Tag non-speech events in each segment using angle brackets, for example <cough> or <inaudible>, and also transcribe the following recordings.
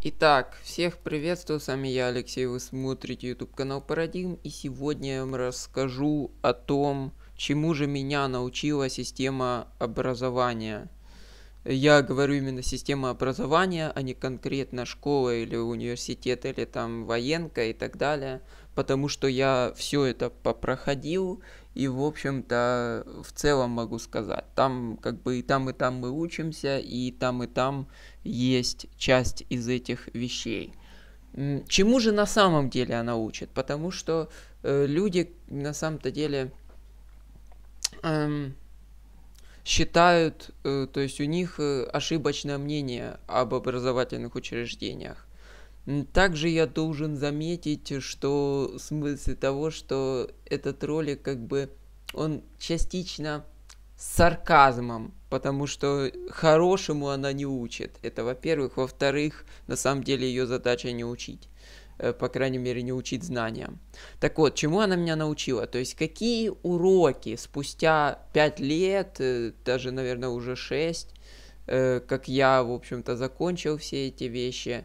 Итак, всех приветствую, с вами я, Алексей, вы смотрите YouTube канал Парадигм, и сегодня я вам расскажу о том, чему же меня научила система образования. Я говорю именно система образования, а не конкретно школа или университет, или там военка и так далее, потому что я все это попроходил, и, в общем-то, в целом могу сказать, там как бы и там, и там мы учимся, и там, и там есть часть из этих вещей. Чему же на самом деле она учит? Потому что э, люди на самом-то деле эм, считают, э, то есть у них э, ошибочное мнение об образовательных учреждениях. Также я должен заметить, что в смысле того, что этот ролик как бы он частично с сарказмом потому что хорошему она не учит. Это во-первых. Во-вторых, на самом деле ее задача не учить. Э, по крайней мере, не учить знаниям. Так вот, чему она меня научила? То есть, какие уроки спустя 5 лет, э, даже, наверное, уже 6, э, как я, в общем-то, закончил все эти вещи,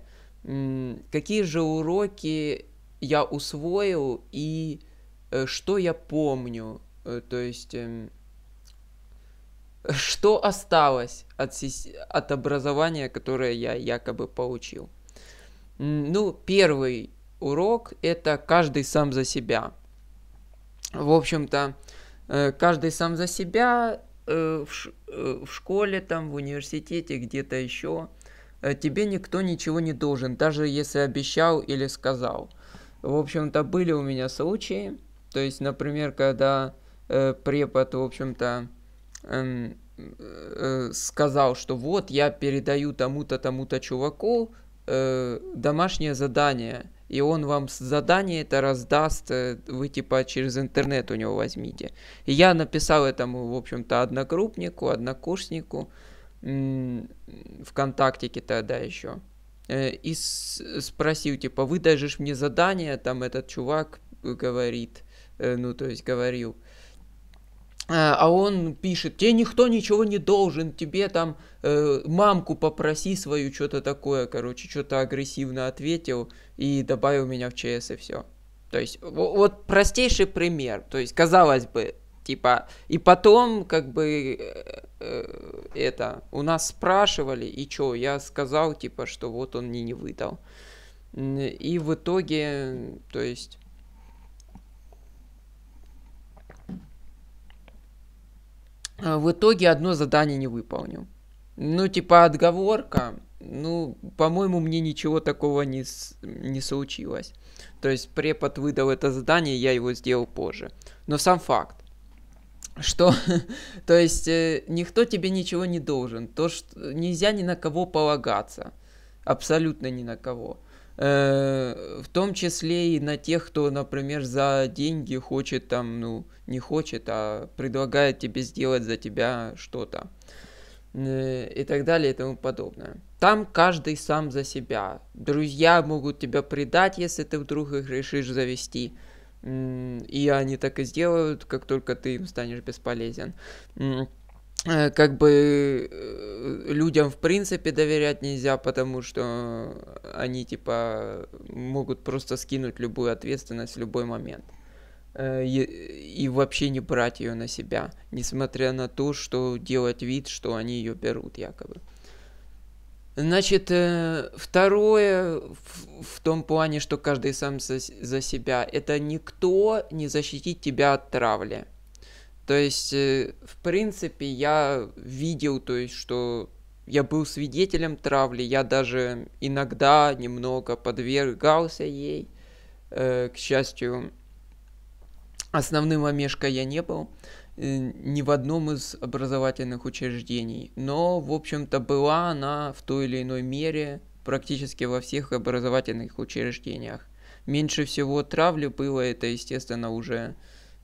какие же уроки я усвоил и что я помню? То есть эм, что осталось от, от образования, которое я якобы получил? Ну, первый урок – это каждый сам за себя. В общем-то, э, каждый сам за себя э, в, э, в школе, там, в университете, где-то еще. Тебе никто ничего не должен, даже если обещал или сказал. В общем-то, были у меня случаи. То есть, например, когда препод, в общем-то, Эм, э, сказал, что вот я передаю тому-то, тому-то чуваку э, домашнее задание, и он вам задание это раздаст, э, вы типа через интернет у него возьмите. И я написал этому, в общем-то, одногруппнику, однокурснику, э, ВКонтактике тогда еще, э, и спросил, типа, вы дашь мне задание, там этот чувак говорит, э, ну, то есть говорил, э, Э, а он пишет, тебе никто ничего не должен, тебе там э, мамку попроси свою, что-то такое, короче, что-то агрессивно ответил и добавил меня в ЧС и все. То есть вот простейший пример, то есть казалось бы, типа, и потом как бы э, э, это, у нас спрашивали, и что, я сказал, типа, что вот он мне не выдал. И в итоге, то есть Э, в итоге одно задание не выполнил. Ну, типа отговорка. Ну, по-моему, мне ничего такого не, с... не случилось. То есть препод выдал это задание, я его сделал позже. Но сам факт, что, <laughs> то есть, э, никто тебе ничего не должен. То, что нельзя ни на кого полагаться. Абсолютно ни на кого. Э, в том числе и на тех, кто, например, за деньги хочет там, ну, не хочет, а предлагает тебе сделать за тебя что-то э, и так далее и тому подобное. Там каждый сам за себя. Друзья могут тебя предать, если ты вдруг их решишь завести. И они так и сделают, как только ты им станешь бесполезен. Э, как бы э, людям в принципе доверять нельзя, потому что они типа могут просто скинуть любую ответственность в любой момент и, э, и вообще не брать ее на себя, несмотря на то, что делать вид, что они ее берут якобы. Значит, второе в, в том плане, что каждый сам за, за себя, это никто не защитит тебя от травли. То есть, э, в принципе, я видел, то есть, что я был свидетелем травли, я даже иногда немного подвергался ей. Э, к счастью, основным омешка я не был э, ни в одном из образовательных учреждений, но, в общем-то, была она в той или иной мере практически во всех образовательных учреждениях. Меньше всего травли было, это, естественно, уже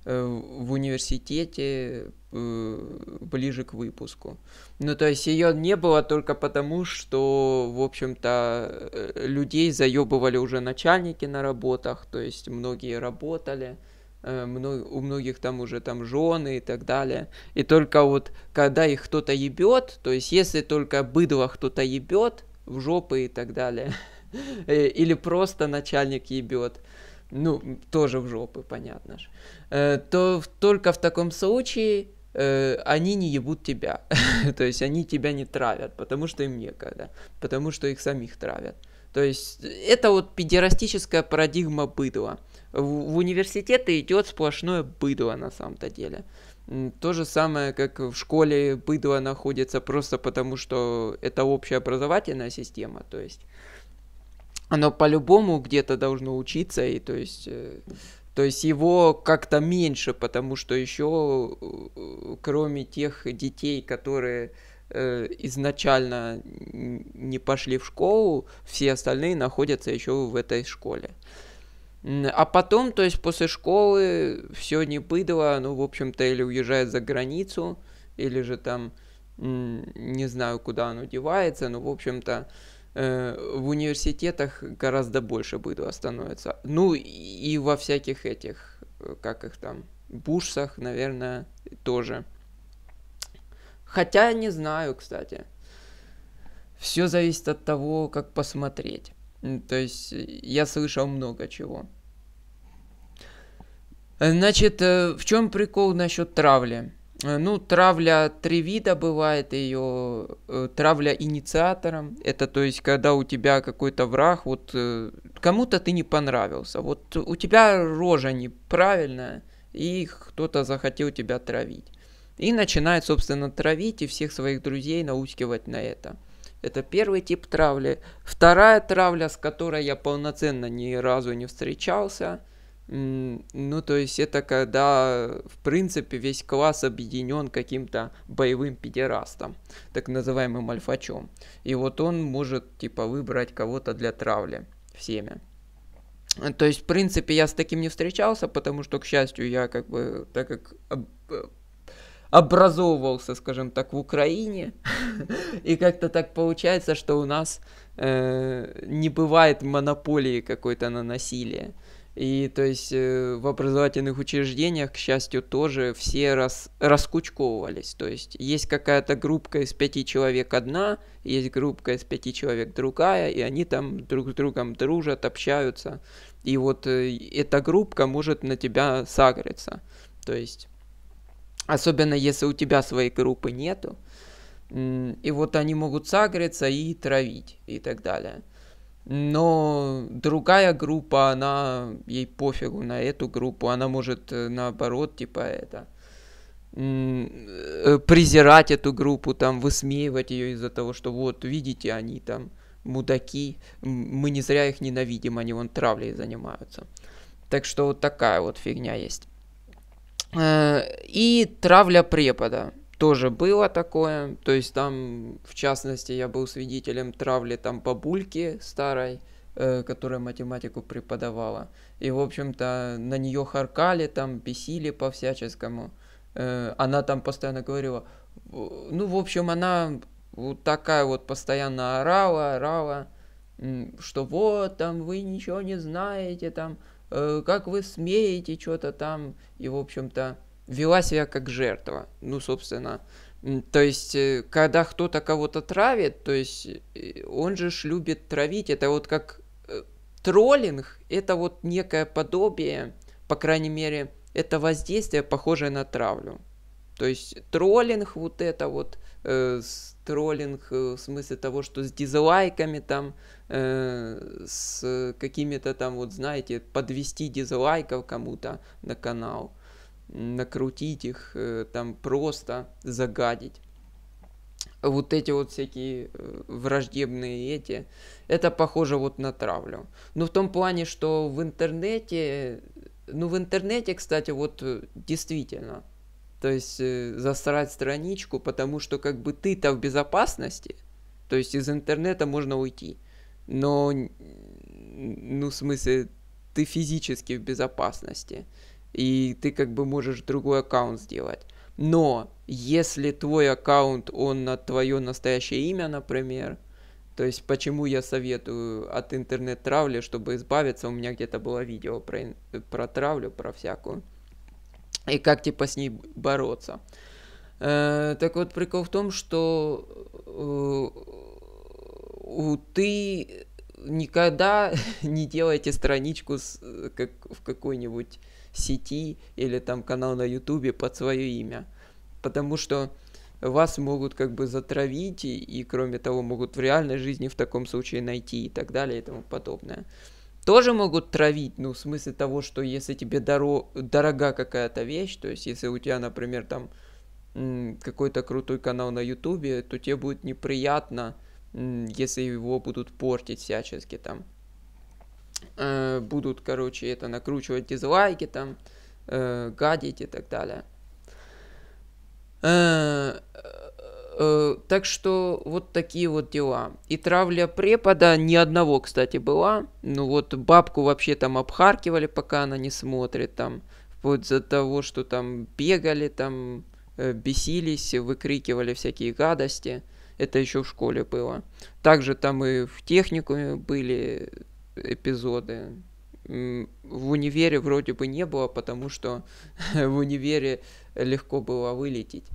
Э, в университете э, ближе к выпуску. Ну, то есть ее не было только потому, что, в общем-то, э, людей заебывали уже начальники на работах, то есть многие работали, у многих там уже там жены и так далее. И только вот когда их кто-то ебет, то есть если только быдло кто-то ебет, в жопы и так далее, <laughs> или просто начальник ебет, ну, тоже в жопы, понятно же, э, то только в таком случае э, они не ебут тебя. <laughs> То есть они тебя не травят, потому что им некогда, потому что их самих травят. То есть это вот педерастическая парадигма быдла. В, в университеты идет сплошное быдло на самом-то деле. То же самое, как в школе быдло находится просто потому, что это общая образовательная система. То есть оно по-любому где-то должно учиться, и то есть... Э, то есть его как-то меньше, потому что еще, э, кроме тех детей, которые э, изначально не пошли в школу, все остальные находятся еще в этой школе. А потом, то есть после школы, все не быдло, ну, в общем-то, или уезжает за границу, или же там, не знаю, куда оно девается, но, в общем-то, э, Э, в университетах гораздо больше быдла становится. Ну и во всяких этих, э, как их там, бушсах, наверное, тоже. Хотя не знаю, кстати. Все зависит от того, как посмотреть. То есть э, я слышал много чего. Значит, в чем прикол насчет травли? Э, ну, травля три вида бывает ее. Э, травля инициатором. Это то есть, когда у тебя какой-то враг, вот э, кому-то ты не понравился. Вот у тебя рожа неправильная, и кто-то захотел тебя травить. И начинает, собственно, травить и всех своих друзей наускивать на это. Это первый тип травли. Вторая травля, с которой я полноценно ни разу не встречался, ну, то есть это когда, в принципе, весь класс объединен каким-то боевым педерастом, так называемым альфачом. И вот он может, типа, выбрать кого-то для травли всеми. То есть, в принципе, я с таким не встречался, потому что, к счастью, я как бы, так как об, э, образовывался, скажем так, в Украине, <laughs> и как-то так получается, что у нас э, не бывает монополии какой-то на насилие. И то есть э, в образовательных учреждениях, к счастью, тоже все рас, раскучковывались. То есть есть какая-то группка из пяти человек одна, есть группа из пяти человек другая, и они там друг с другом дружат, общаются. И вот э, эта группка может на тебя сагриться. То есть, особенно если у тебя своей группы нету, и вот они могут сагриться и травить и так далее но другая группа, она, ей пофигу на эту группу, она может э, наоборот, типа, это, э, презирать эту группу, там, высмеивать ее из-за того, что вот, видите, они там мудаки, мы не зря их ненавидим, они вон травлей занимаются. Так что вот такая вот фигня есть. Э, и травля препода тоже было такое. То есть там, в частности, я был свидетелем травли там бабульки старой, э, которая математику преподавала. И, в общем-то, на нее харкали, там бесили по-всяческому. Э, она там постоянно говорила... Ну, в общем, она вот такая вот постоянно орала, орала, что вот там вы ничего не знаете, там, э, как вы смеете что-то там. И, в общем-то, вела себя как жертва. Ну, собственно, то есть, э, когда кто-то кого-то травит, то есть, э, он же ж любит травить. Это вот как э, троллинг, это вот некое подобие, по крайней мере, это воздействие, похожее на травлю. То есть, троллинг вот это вот, э, троллинг в смысле того, что с дизлайками там, э, с какими-то там вот, знаете, подвести дизлайков кому-то на канал – накрутить их, э, там просто загадить. Вот эти вот всякие э, враждебные эти, это похоже вот на травлю. Но в том плане, что в интернете, ну в интернете, кстати, вот э, действительно, то есть засрать страничку, потому что как бы ты-то в безопасности, то есть из интернета можно уйти, но, ну в смысле, ты физически в безопасности и ты как бы можешь другой аккаунт сделать. Но если твой аккаунт, он на твое настоящее имя, например, то есть почему я советую от интернет-травли, чтобы избавиться, у меня где-то было видео про, про травлю, про всякую, и как типа с ней бороться. Э, так вот, прикол в том, что э, у, ты никогда <laughs> не делайте страничку с, э, как, в какой-нибудь сети или там канал на ютубе под свое имя. Потому что вас могут как бы затравить и, и кроме того могут в реальной жизни в таком случае найти и так далее и тому подобное. Тоже могут травить, ну в смысле того, что если тебе доро- дорога какая-то вещь, то есть если у тебя, например, там какой-то крутой канал на ютубе, то тебе будет неприятно, если его будут портить всячески там. Э, будут, короче, это накручивать дизлайки там, э, гадить и так далее. Э, э, так что вот такие вот дела. И травля препода ни одного, кстати, была. Ну вот бабку вообще там обхаркивали, пока она не смотрит там. вот за того, что там бегали, там э, бесились, выкрикивали всякие гадости. Э, это еще в школе было. Также там и в техникуме были эпизоды. В универе вроде бы не было, потому что <laughs> в универе легко было вылететь.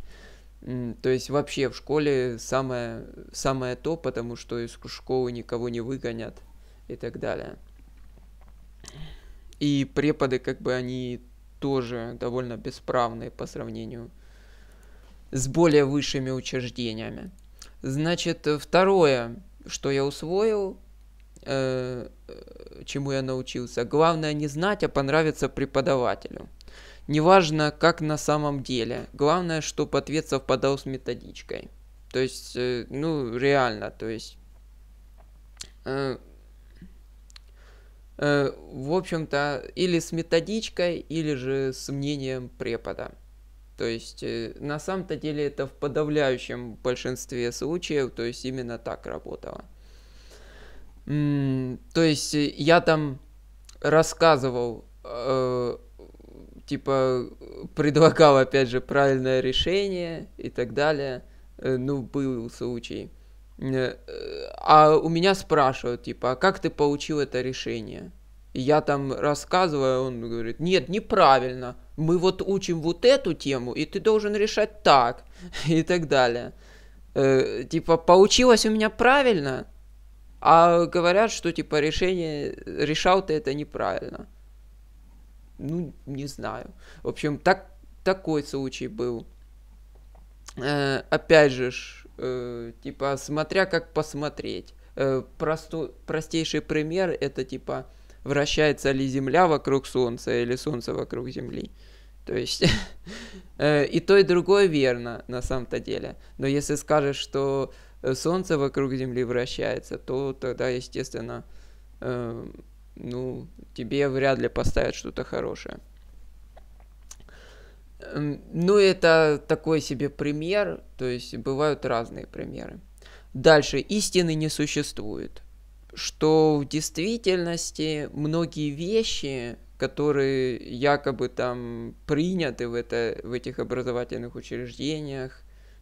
То есть вообще в школе самое, самое то, потому что из школы никого не выгонят и так далее. И преподы, как бы, они тоже довольно бесправные по сравнению с более высшими учреждениями. Значит, э, второе, что я усвоил, э, э, чему я научился. Главное не знать, а понравиться преподавателю. Неважно, как на самом деле. Главное, что ответ совпадал с методичкой. То есть, э, ну, реально, то есть... Э, э, в общем-то, или с методичкой, или же с мнением препода. То есть э, на самом-то деле это в подавляющем большинстве случаев, то есть именно так работало. То есть э, я там рассказывал, э, типа предлагал опять же правильное решение и так далее. ну, был случай. а у меня спрашивают, типа, а как ты получил это решение? И я там рассказываю, он говорит, нет, неправильно мы вот учим вот эту тему, и ты должен решать так, <laughs> и так далее. Э, типа, получилось у меня правильно, а говорят, что типа решение, решал ты это неправильно. Ну, не знаю. В общем, так, такой случай был. Э, опять же, э, типа, смотря как посмотреть. Э, просту, простейший пример это типа вращается ли Земля вокруг Солнца или Солнце вокруг Земли. То есть <laughs> э, и то, и другое верно на самом-то деле. Но если скажешь, что э, Солнце вокруг Земли вращается, то тогда, естественно, э, ну, тебе вряд ли поставят что-то хорошее. Эм, ну, это такой себе пример, то есть бывают разные примеры. Дальше, истины не существует что в действительности многие вещи, которые якобы там приняты в, это, в этих образовательных учреждениях,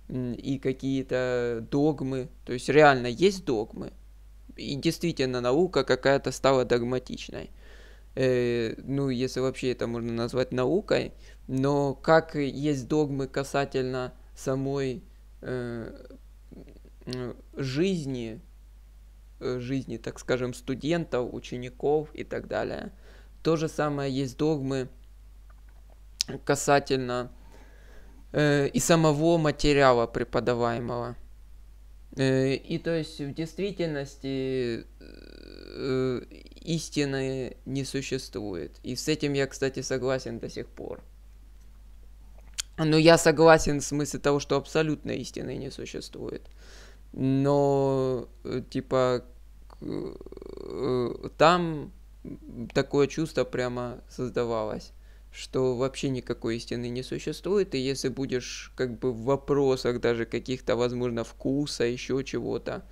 и какие-то догмы, то есть реально есть догмы, и действительно наука какая-то стала догматичной. Э, ну, если вообще это можно назвать наукой, но как есть догмы касательно самой э, жизни, Э, жизни, так скажем, студентов, учеников и так далее. То же самое есть догмы касательно э, и самого материала преподаваемого. Э, и то есть в действительности э, истины не существует. И с этим я, кстати, согласен до сих пор. Но я согласен в смысле того, что абсолютной истины не существует. Но, э, типа, Э, там такое чувство прямо создавалось что вообще никакой истины не существует, и если будешь как бы в вопросах даже каких-то, возможно, вкуса, еще чего-то,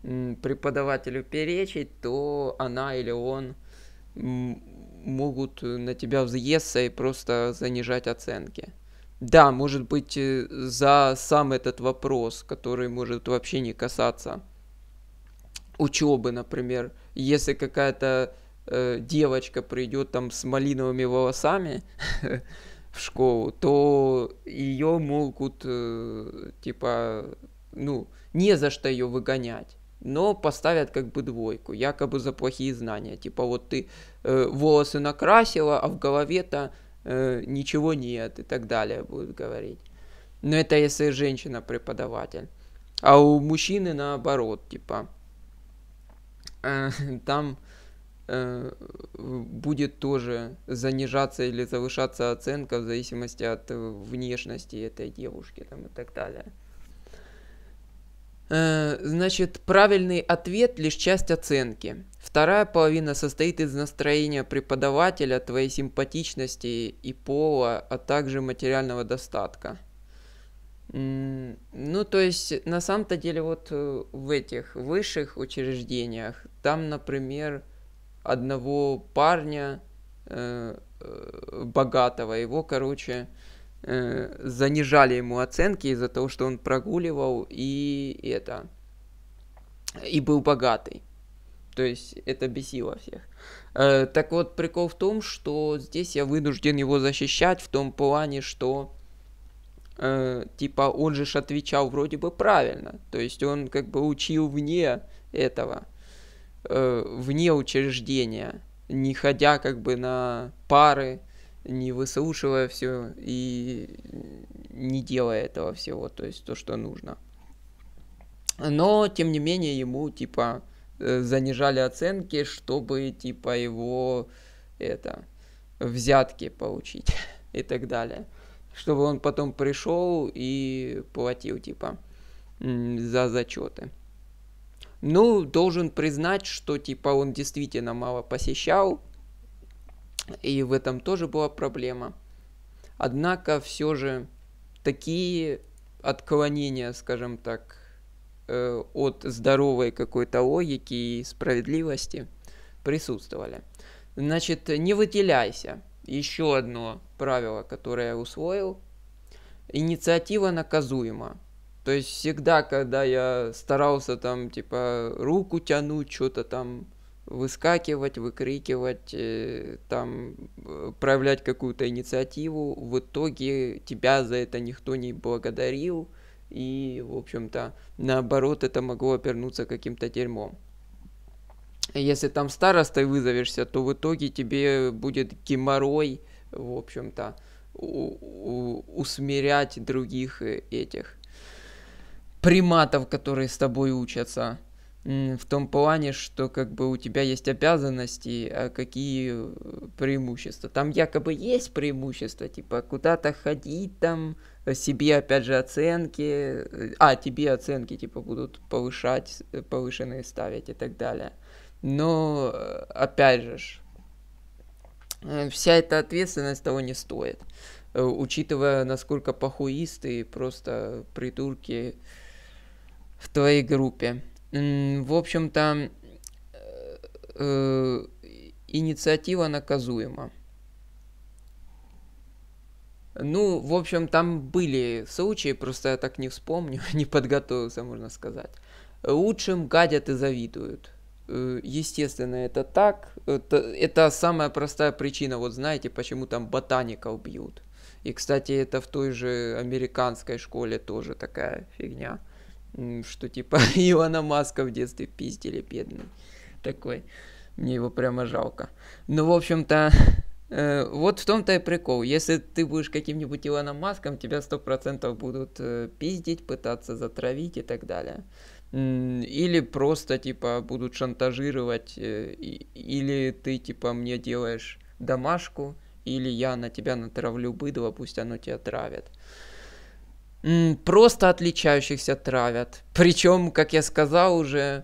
преподавателю перечить, то она или он могут на тебя взъесться и просто занижать оценки. Да, может быть, э, за сам этот вопрос, который может вообще не касаться учебы, например, если какая-то э, девочка придет там с малиновыми волосами <laughs> в школу, то ее могут э, типа ну не за что ее выгонять но поставят как бы двойку, якобы за плохие знания. Типа вот ты э, волосы накрасила, а в голове-то э, ничего нет и так далее будут говорить. Но это если женщина преподаватель. А у мужчины наоборот, типа, Э, <laughs> там э, будет тоже занижаться или завышаться оценка в зависимости от э, внешности этой девушки там, и так далее. Значит, правильный ответ лишь часть оценки. Вторая половина состоит из настроения преподавателя, твоей симпатичности и пола, а также материального достатка. Ну, то есть, на самом-то деле, вот э, в этих высших учреждениях, там, например, одного парня э, э, богатого, его, короче, э, занижали ему оценки из-за того, что он прогуливал и это, и был богатый. То есть это бесило всех. Э, так вот, прикол в том, что здесь я вынужден его защищать в том плане, что э, типа он же ж отвечал вроде бы правильно, то есть он как бы учил вне этого, э, вне учреждения, не ходя как бы на пары, не выслушивая все и не делая этого всего, то есть то, что нужно. Но, тем не менее, ему, типа, э, занижали оценки, чтобы, типа, его, это, взятки получить <laughs> и так далее чтобы он потом пришел и платил, типа, за зачеты. Ну, должен признать, что, типа, он действительно мало посещал, и в этом тоже была проблема. Однако, все же, такие отклонения, скажем так, э, от здоровой какой-то логики и справедливости присутствовали. Значит, не выделяйся еще одно правило, которое я усвоил. Инициатива наказуема. То есть всегда, когда я старался там, типа, руку тянуть, что-то там выскакивать, выкрикивать, э, там, э, проявлять какую-то инициативу, в итоге тебя за это никто не благодарил, и, в общем-то, наоборот, это могло обернуться каким-то дерьмом если там старостой вызовешься, то в итоге тебе будет геморрой, в общем-то, усмирять других э, этих приматов, которые с тобой учатся. В том плане, что как бы у тебя есть обязанности, а какие э, преимущества. Там якобы есть преимущества, типа куда-то ходить там, э, себе опять же оценки, а тебе оценки типа будут повышать, повышенные ставить и так далее. Но, опять же, э, вся эта ответственность того не стоит. Э, учитывая, насколько похуисты и просто придурки в твоей группе. В общем-то, э, инициатива наказуема. Ну, в общем, там были случаи, просто я так не вспомню, <laughs> не подготовился, можно сказать. Лучшим гадят и завидуют. Э, естественно, это так. Это, это самая простая причина. Вот знаете, почему там ботаников бьют. И, кстати, это в той же американской школе тоже такая фигня. Что типа <laughs> Илона Маска в детстве пиздили, бедный. Такой. Мне его прямо жалко. Ну, в общем-то, э, вот в том-то и прикол. Если ты будешь каким-нибудь Илоном Маском, тебя 100% будут э, пиздить, пытаться затравить и так далее. Или просто, типа, будут шантажировать, э, или ты, типа, мне делаешь домашку, или я на тебя натравлю быдло, пусть оно тебя травит. Просто отличающихся травят. Причем, как я сказал уже,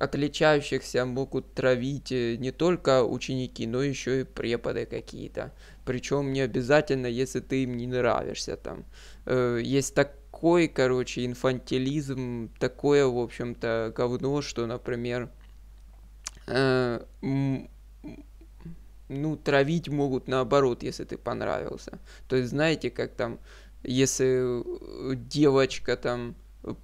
отличающихся могут травить э, не только ученики, но еще и преподы какие-то. Причем не обязательно, если ты им не нравишься там. Э, есть так, такой, короче, инфантилизм, такое, в общем-то, говно, что, например, э, ну, травить могут наоборот, если ты понравился. То есть, знаете, как там, если девочка там,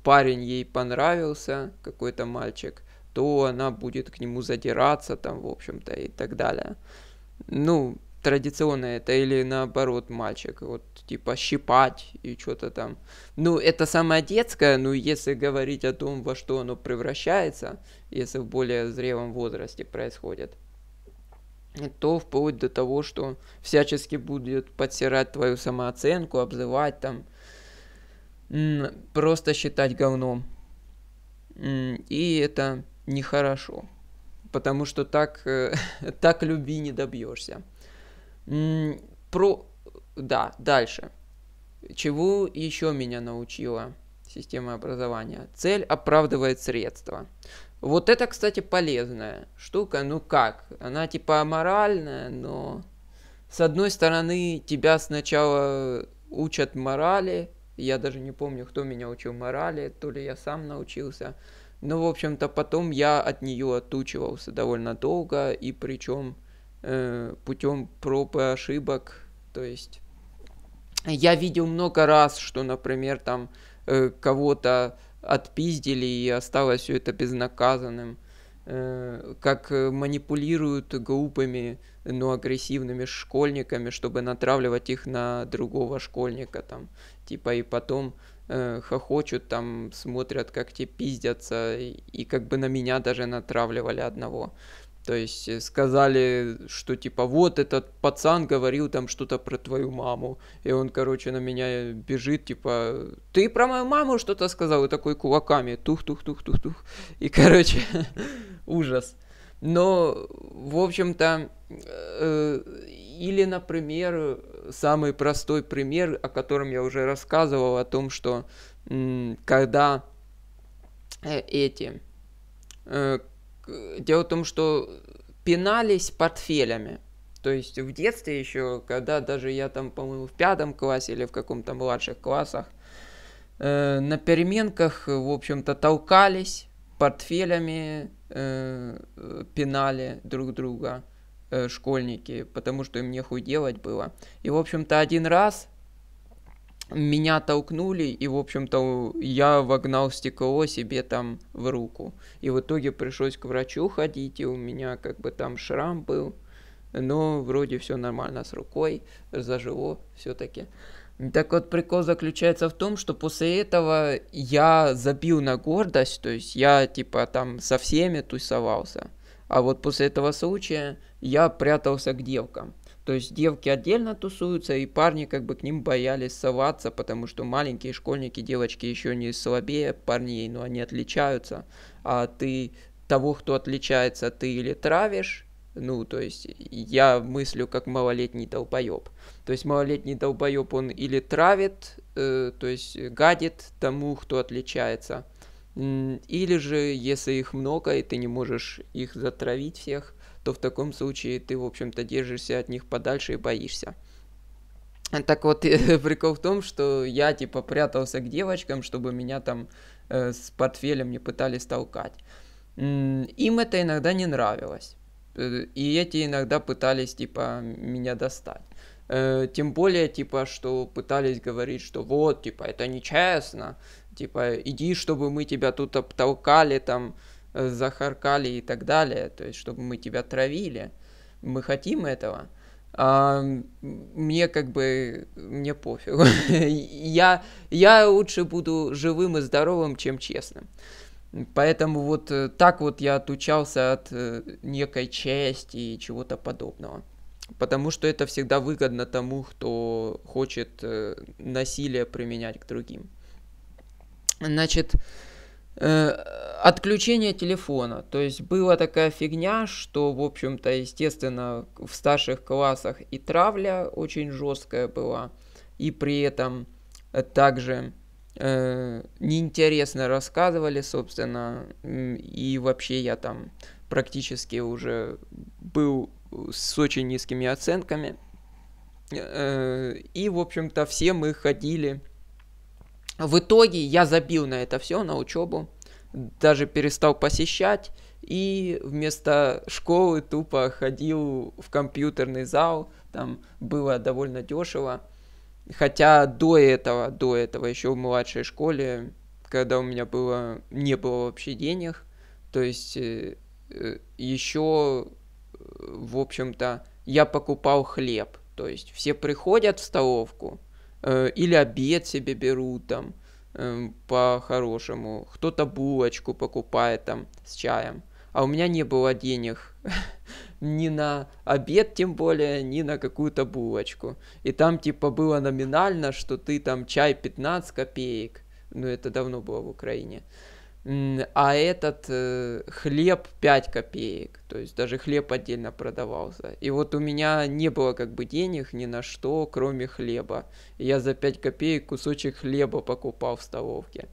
парень ей понравился, какой-то мальчик, то она будет к нему задираться там, в общем-то, и так далее. Ну, традиционно это, или наоборот мальчик, вот типа щипать и что-то там. Ну, это самое детское, но если говорить о том, во что оно превращается, если в более зрелом возрасте происходит, то вплоть до того, что всячески будет подсирать твою самооценку, обзывать там, просто считать говном. И это нехорошо, потому что так, э, <laughs> так любви не добьешься. Про... Да, дальше. Чего еще меня научила система образования? Цель оправдывает средства. Вот это, кстати, полезная штука. Ну как? Она типа аморальная, но с одной стороны тебя сначала учат морали. Я даже не помню, кто меня учил морали, то ли я сам научился. Но, в общем-то, потом я от нее отучивался довольно долго, и причем э, путем проб и ошибок. То есть я видел много раз, что, например, там э, кого-то отпиздили и осталось все это безнаказанным э, как э, манипулируют глупыми, но агрессивными школьниками, чтобы натравливать их на другого школьника там, типа и потом э, хохочут там, смотрят, как те пиздятся и, и как бы на меня даже натравливали одного. То есть э, сказали, что типа вот этот пацан говорил там что-то про твою маму. И он, короче, на меня э, бежит, типа, ты про мою маму что-то сказал, и такой кулаками, тух-тух-тух-тух-тух. И, короче, <laughs> ужас. Но, в общем-то, э, или, например, самый простой пример, о котором я уже рассказывал, о том, что когда эти Э, дело в том, что пинались портфелями. То есть в детстве еще, когда даже я там, по-моему, в пятом классе или в каком-то младших классах, э, на переменках, в общем-то, толкались портфелями, э, пинали друг друга э, школьники, потому что им нехуй делать было. И, в общем-то, один раз меня толкнули, и, в общем-то, я вогнал стекло себе там в руку. И в итоге пришлось к врачу ходить, и у меня как бы там шрам был. Но вроде все нормально с рукой, зажило все-таки. Так вот, прикол заключается в том, что после этого я забил на гордость, то есть я типа там со всеми тусовался. А вот после этого случая я прятался к девкам. То есть девки отдельно тусуются, и парни как бы к ним боялись соваться, потому что маленькие школьники, девочки еще не слабее парней, но они отличаются. А ты того, кто отличается, ты или травишь, ну, то есть я мыслю как малолетний долбоеб. То есть малолетний долбоеб, он или травит, э, то есть гадит тому, кто отличается. Или же, если их много, и ты не можешь их затравить всех, то в таком случае ты, в общем-то, держишься от них подальше и боишься. Так вот, <laughs> прикол в том, что я, типа, прятался к девочкам, чтобы меня там э, с портфелем не пытались толкать. Им это иногда не нравилось. Э, и эти иногда пытались, типа, меня достать. Э, тем более, типа, что пытались говорить, что вот, типа, это нечестно, типа, иди, чтобы мы тебя тут обтолкали, там, Э, захаркали и так далее, то есть чтобы мы тебя травили. Мы хотим этого. А, мне как бы, мне пофигу. <laughs> я, я лучше буду живым и здоровым, чем честным. Поэтому вот э, так вот я отучался от э, некой чести и чего-то подобного. Потому что это всегда выгодно тому, кто хочет насилие применять к другим. Значит, Э, отключение телефона. То есть была такая фигня, что, в общем-то, естественно, в старших классах и травля очень жесткая была, и при этом э, также э, неинтересно рассказывали, собственно, и вообще я там практически уже был с очень низкими оценками. Э, и, в общем-то, все мы ходили в итоге я забил на это все, на учебу, даже перестал посещать, и вместо школы тупо ходил в компьютерный зал, там было довольно дешево. Хотя до этого, до этого, еще в младшей школе, когда у меня было, не было вообще денег, то есть э, э, еще, э, в общем-то, я покупал хлеб. То есть все приходят в столовку, Э, или обед себе берут там э, по-хорошему, кто-то булочку покупает там с чаем. А у меня не было денег <laughs> ни на обед, тем более, ни на какую-то булочку. И там типа было номинально, что ты там чай 15 копеек. но ну, это давно было в Украине а этот э, хлеб 5 копеек, то есть даже хлеб отдельно продавался. И вот у меня не было как бы денег ни на что, кроме хлеба. я за 5 копеек кусочек хлеба покупал в столовке.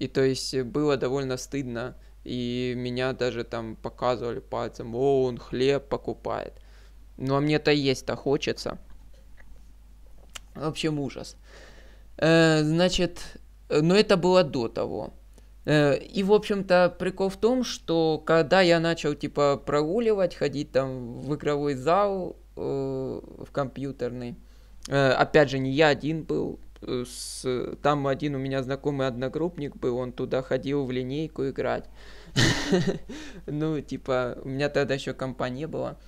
И то есть было довольно стыдно, и меня даже там показывали пальцем, о, он хлеб покупает. Ну а мне-то есть-то хочется. В общем, ужас. Э, значит, э, но это было до того. Э, и, в общем-то, прикол в том, что когда я начал, типа, прогуливать, ходить там в игровой зал, э, в компьютерный, э, опять же, не я один был, с, там один у меня знакомый одногруппник был, он туда ходил в линейку играть. <laughs> Ну, типа, у меня тогда еще компа не было.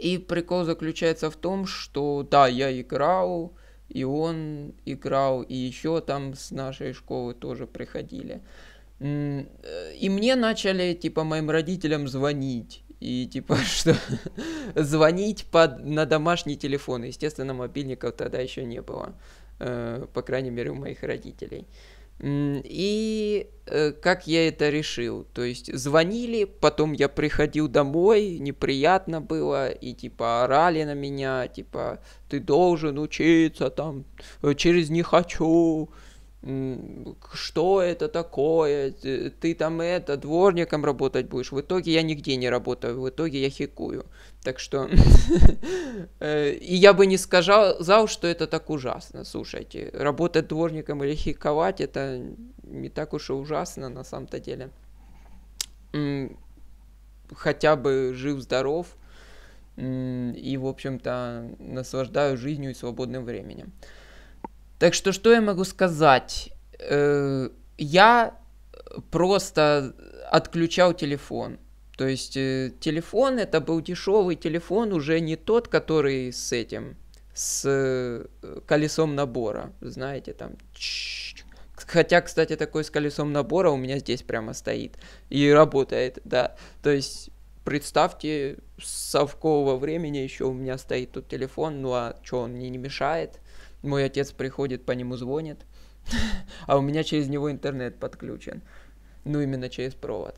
И прикол заключается в том, что да, я играл, и он играл, и еще там с нашей школы тоже приходили. Э, и мне начали, типа, моим родителям звонить. И типа, <laughs> что звонить под, на домашний телефон. Естественно, мобильников тогда еще не было. Э, по крайней мере, у моих родителей. И э, как я это решил. То есть звонили, потом я приходил домой, неприятно было, и типа орали на меня, типа ты должен учиться там, э, через не хочу, что это такое, ты там это, дворником работать будешь. В итоге я нигде не работаю, в итоге я хикую. Так что... <laughs> Э, и я бы не сказал, что это так ужасно. Слушайте, работать дворником или хиковать, это не так уж и ужасно на самом-то деле. Хотя бы жив-здоров и, в общем-то, наслаждаюсь жизнью и свободным временем. Так что, что я могу сказать? Э, я просто отключал телефон – то есть э, телефон это был дешевый телефон, уже не тот, который с этим, с э, колесом набора, знаете, там. Хотя, кстати, такой с колесом набора у меня здесь прямо стоит и работает, да. То есть представьте, с совкового времени еще у меня стоит тут телефон, ну а что, он мне не мешает? Мой отец приходит, по нему звонит, <laughs> а у меня через него интернет подключен. Ну, именно через провод.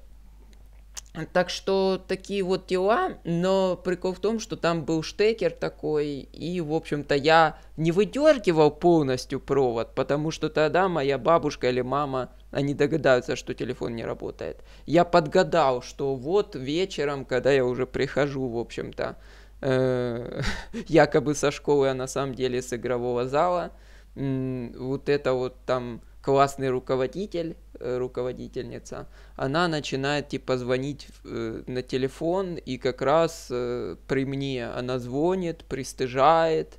Так что такие вот дела, но прикол в том, что там был штекер такой, и, в общем-то, я не выдергивал полностью провод, потому что тогда моя бабушка или мама, они догадаются, что телефон не работает. Я подгадал, что вот вечером, когда я уже прихожу, в общем-то, э, <laughs> якобы со школы, а на самом деле с игрового зала, вот это вот там классный руководитель, э, руководительница, она начинает типа звонить э, на телефон, и как раз э, при мне она звонит, пристыжает,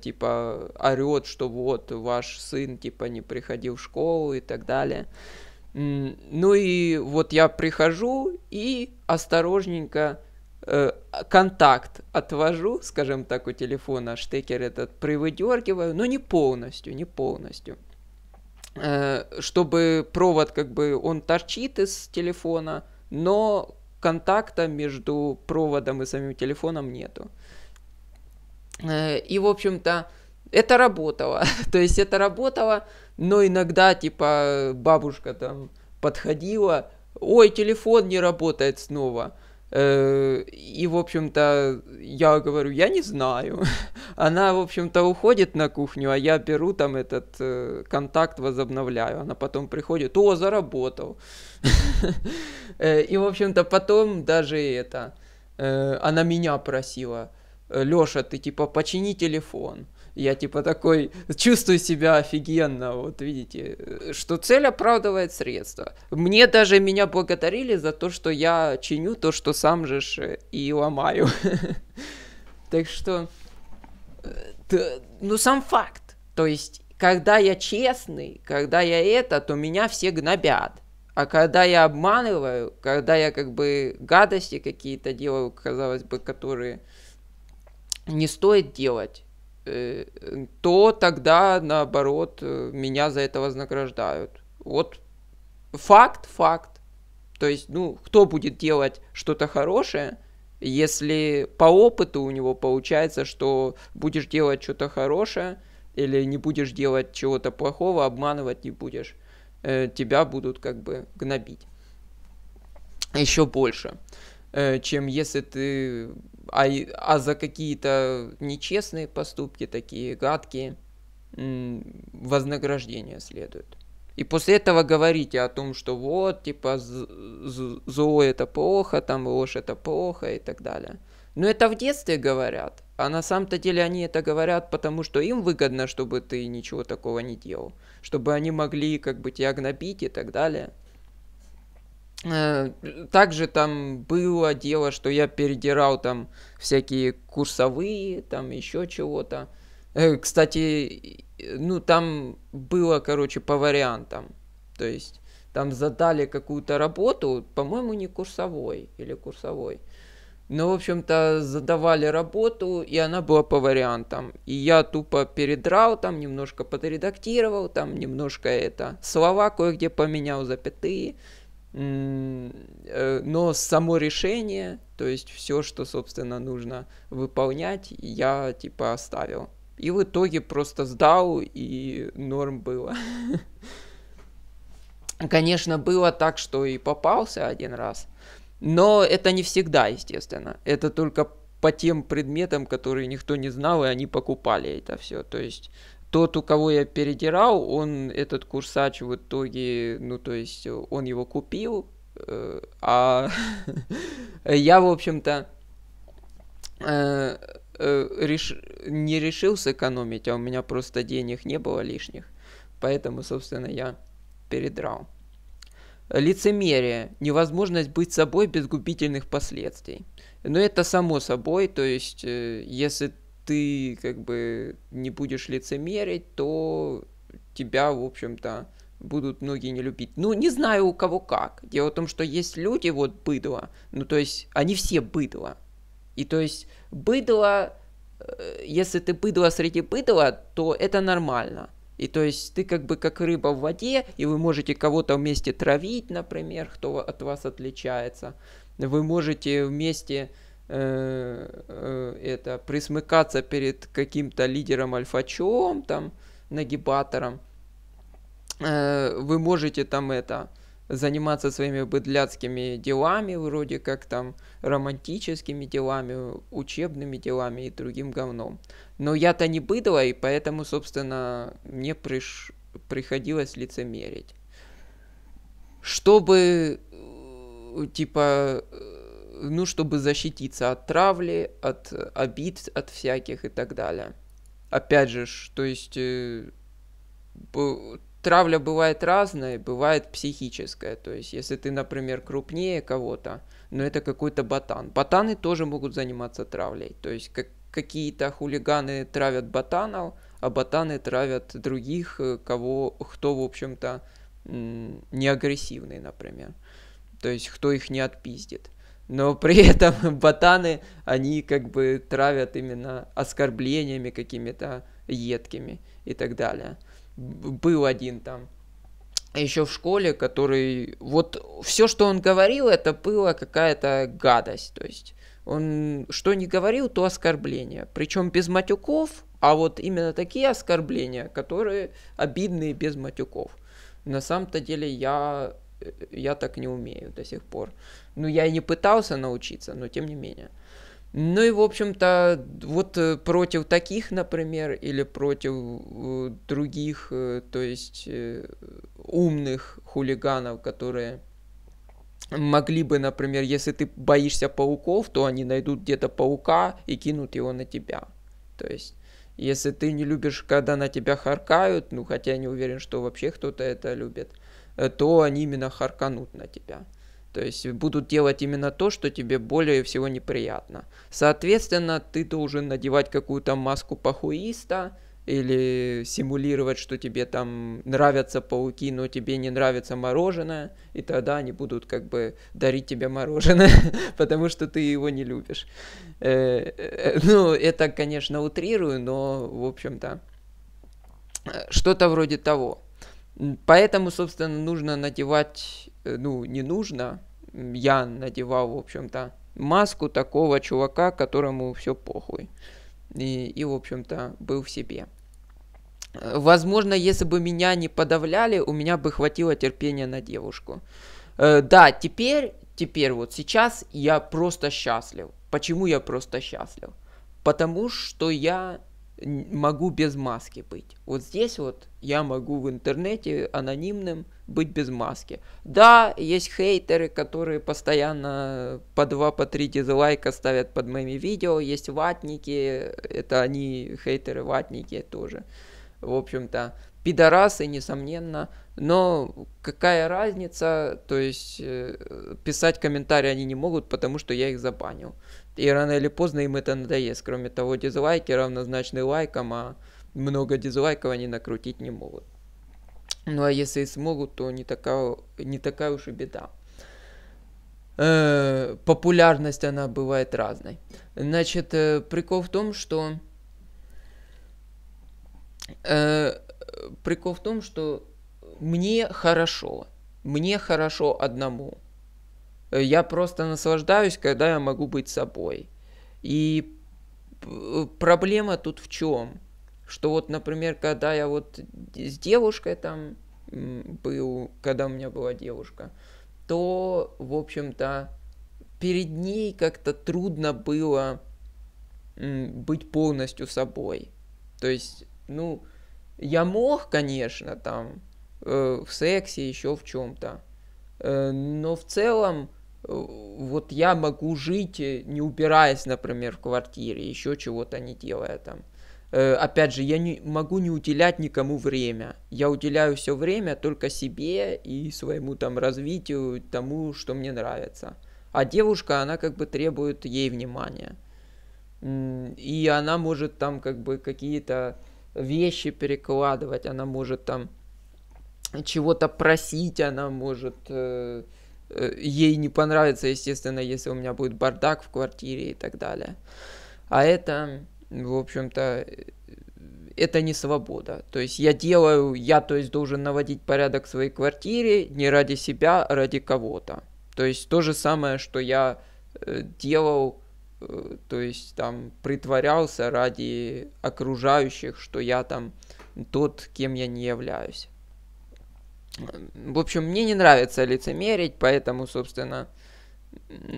типа орет, что вот ваш сын типа не приходил в школу и так далее. Ну и вот я прихожу и осторожненько э, контакт отвожу, скажем так, у телефона, штекер этот привыдергиваю, но не полностью, не полностью. Э, чтобы провод как бы он торчит из телефона, но контакта между проводом и самим телефоном нету. Э, и, в общем-то, это работало. <laughs> То есть это работало, но иногда, типа, бабушка там подходила, ой, телефон не работает снова. Э, и, в общем-то, я говорю, я не знаю. <laughs> Она, в общем-то, уходит на кухню, а я беру там этот э, контакт, возобновляю. Она потом приходит, о, заработал. <laughs> Э, и, в общем-то, потом даже это, она меня просила, Леша, ты типа почини телефон. Я типа такой чувствую себя офигенно, вот видите, э, что цель оправдывает средства. Мне даже меня благодарили за то, что я чиню то, что сам же э, и ломаю. <laughs> Так что, э, ну сам факт, то есть когда я честный, когда я это, то меня все гнобят. А когда я обманываю, когда я как бы гадости какие-то делаю, казалось бы, которые не стоит делать, Э, то тогда, наоборот, э, меня за это вознаграждают. Вот факт, факт. То есть, ну, кто будет делать что-то хорошее, если по опыту у него получается, что будешь делать что-то хорошее или не будешь делать чего-то плохого, обманывать не будешь, э, тебя будут как бы гнобить еще больше. Э, чем если ты... А, а за какие-то нечестные поступки, такие гадкие, вознаграждение следует. И после этого говорите о том, что вот, типа, зло это плохо, там ложь это плохо и так далее. Но это в детстве говорят. А на самом-то деле они это говорят, потому что им выгодно, чтобы ты ничего такого не делал. Чтобы они могли как бы тебя гнобить и так далее. Э, также там было дело, что я передирал там всякие курсовые, там еще чего-то. Э, кстати, ну там было, короче, по вариантам. То есть там задали какую-то работу, по-моему, не курсовой или курсовой. Но, в общем-то, задавали работу, и она была по вариантам. И я тупо передрал там, немножко подредактировал, там немножко это, слова кое-где поменял, запятые. Э, но само решение, то есть все, что, собственно, нужно выполнять, я типа оставил. И в итоге просто сдал, и норм было. <laughs> Конечно, было так, что и попался один раз. Но это не всегда, естественно. Это только по тем предметам, которые никто не знал, и они покупали это все. То есть тот, у кого я передирал, он этот курсач в итоге, ну, то есть он его купил, э, а <laughs> я, в общем-то, э, э, реш... не решил сэкономить, а у меня просто денег не было лишних. Поэтому, собственно, я передрал. Лицемерие. Невозможность быть собой без губительных последствий. Но это само собой, то есть, если ты как бы не будешь лицемерить, то тебя, в общем-то, будут многие не любить. Ну, не знаю у кого как. Дело в том, что есть люди, вот быдло, ну, то есть, они все быдло. И то есть, быдло, э, если ты быдло среди быдла, то это нормально. И то есть ты как бы как рыба в воде, и вы можете кого-то вместе травить, например, кто от вас отличается. Вы можете вместе Э, э, это присмыкаться перед каким-то лидером альфачом, там, нагибатором. Э, вы можете там это заниматься своими быдляцкими делами, вроде как там романтическими делами, учебными делами и другим говном. Но я-то не быдло, и поэтому, собственно, мне приш... приходилось лицемерить. Чтобы, типа, ну, чтобы защититься от травли, от э, обид, от всяких и так далее. Опять же, то есть э, травля бывает разная, бывает психическая. То есть, если ты, например, крупнее кого-то, но ну, это какой-то ботан. Ботаны тоже могут заниматься травлей. То есть, как, какие-то хулиганы травят ботанов, а ботаны травят других, э, кого, кто, в общем-то, не агрессивный, например. То есть, кто их не отпиздит но при этом <laughs> ботаны, они как бы травят именно оскорблениями какими-то едкими и так далее. Был один там еще в школе, который... Вот все, что он говорил, это было какая-то гадость. То есть он что не говорил, то оскорбление. Причем без матюков, а вот именно такие оскорбления, которые обидные без матюков. На самом-то деле я, э, я так не умею до сих пор. Ну, я и не пытался научиться, но тем не менее. Ну и, в общем-то, вот э, против таких, например, или против э, других, э, то есть умных хулиганов, которые могли бы, например, если ты боишься пауков, то они найдут где-то паука и кинут его на тебя. То есть, если ты не любишь, когда на тебя харкают, ну хотя я не уверен, что вообще кто-то это любит, то они именно харканут на тебя. То есть будут делать именно то, что тебе более всего неприятно. Соответственно, ты должен надевать какую-то маску пахуиста или симулировать, что тебе там нравятся пауки, но тебе не нравится мороженое, и тогда они будут как бы дарить тебе мороженое, <laughs> потому что ты его не любишь. Э, э, ну, это, конечно, утрирую, но, в общем-то, что-то вроде того. Поэтому, собственно, нужно надевать, э, ну, не нужно, я надевал, в общем-то, маску такого чувака, которому все похуй. И, и в общем-то, был в себе. Возможно, если бы меня не подавляли, у меня бы хватило терпения на девушку. Э, да, теперь, теперь вот сейчас я просто счастлив. Почему я просто счастлив? Потому что я могу без маски быть. Вот здесь вот я могу в интернете анонимным быть без маски. Да, есть хейтеры, которые постоянно по два по 3 дизлайка ставят под моими видео. Есть ватники, это они, хейтеры-ватники тоже. В общем-то, пидорасы, несомненно. Но какая разница, то есть э, писать комментарии они не могут, потому что я их забанил. И рано или поздно им это надоест. Кроме того, дизлайки равнозначны лайкам, а много дизлайков они накрутить не могут. Ну а если и смогут, то не такая, не такая уж и беда. Э, популярность она бывает разной. Значит, э, прикол в том, что... Э, прикол в том, что мне хорошо. Мне хорошо одному. Э, я просто наслаждаюсь, когда я могу быть собой. И э, проблема тут в чем? Что вот, например, когда я вот с девушкой там был, когда у меня была девушка, то, в общем-то, перед ней как-то трудно было быть полностью собой. То есть, ну, я мог, конечно, там, э, в сексе, еще в чем-то. Э, но в целом вот я могу жить, э, не убираясь, например, в квартире, еще чего-то не делая там. Э, опять же, я не могу не уделять никому время. Я уделяю все время только себе и своему там развитию, тому, что мне нравится. А девушка, она как бы требует ей внимания. И она может там как бы какие-то вещи перекладывать, она может там чего-то просить, она может... Э, Э, ей не понравится, естественно, если у меня будет бардак в квартире и так далее. А это, в общем-то, э, это не свобода. То есть я делаю, я, то есть, должен наводить порядок в своей квартире не ради себя, а ради кого-то. То есть то же самое, что я э, делал, то есть там притворялся ради окружающих, что я там тот, кем я не являюсь. В общем, мне не нравится лицемерить, поэтому, собственно...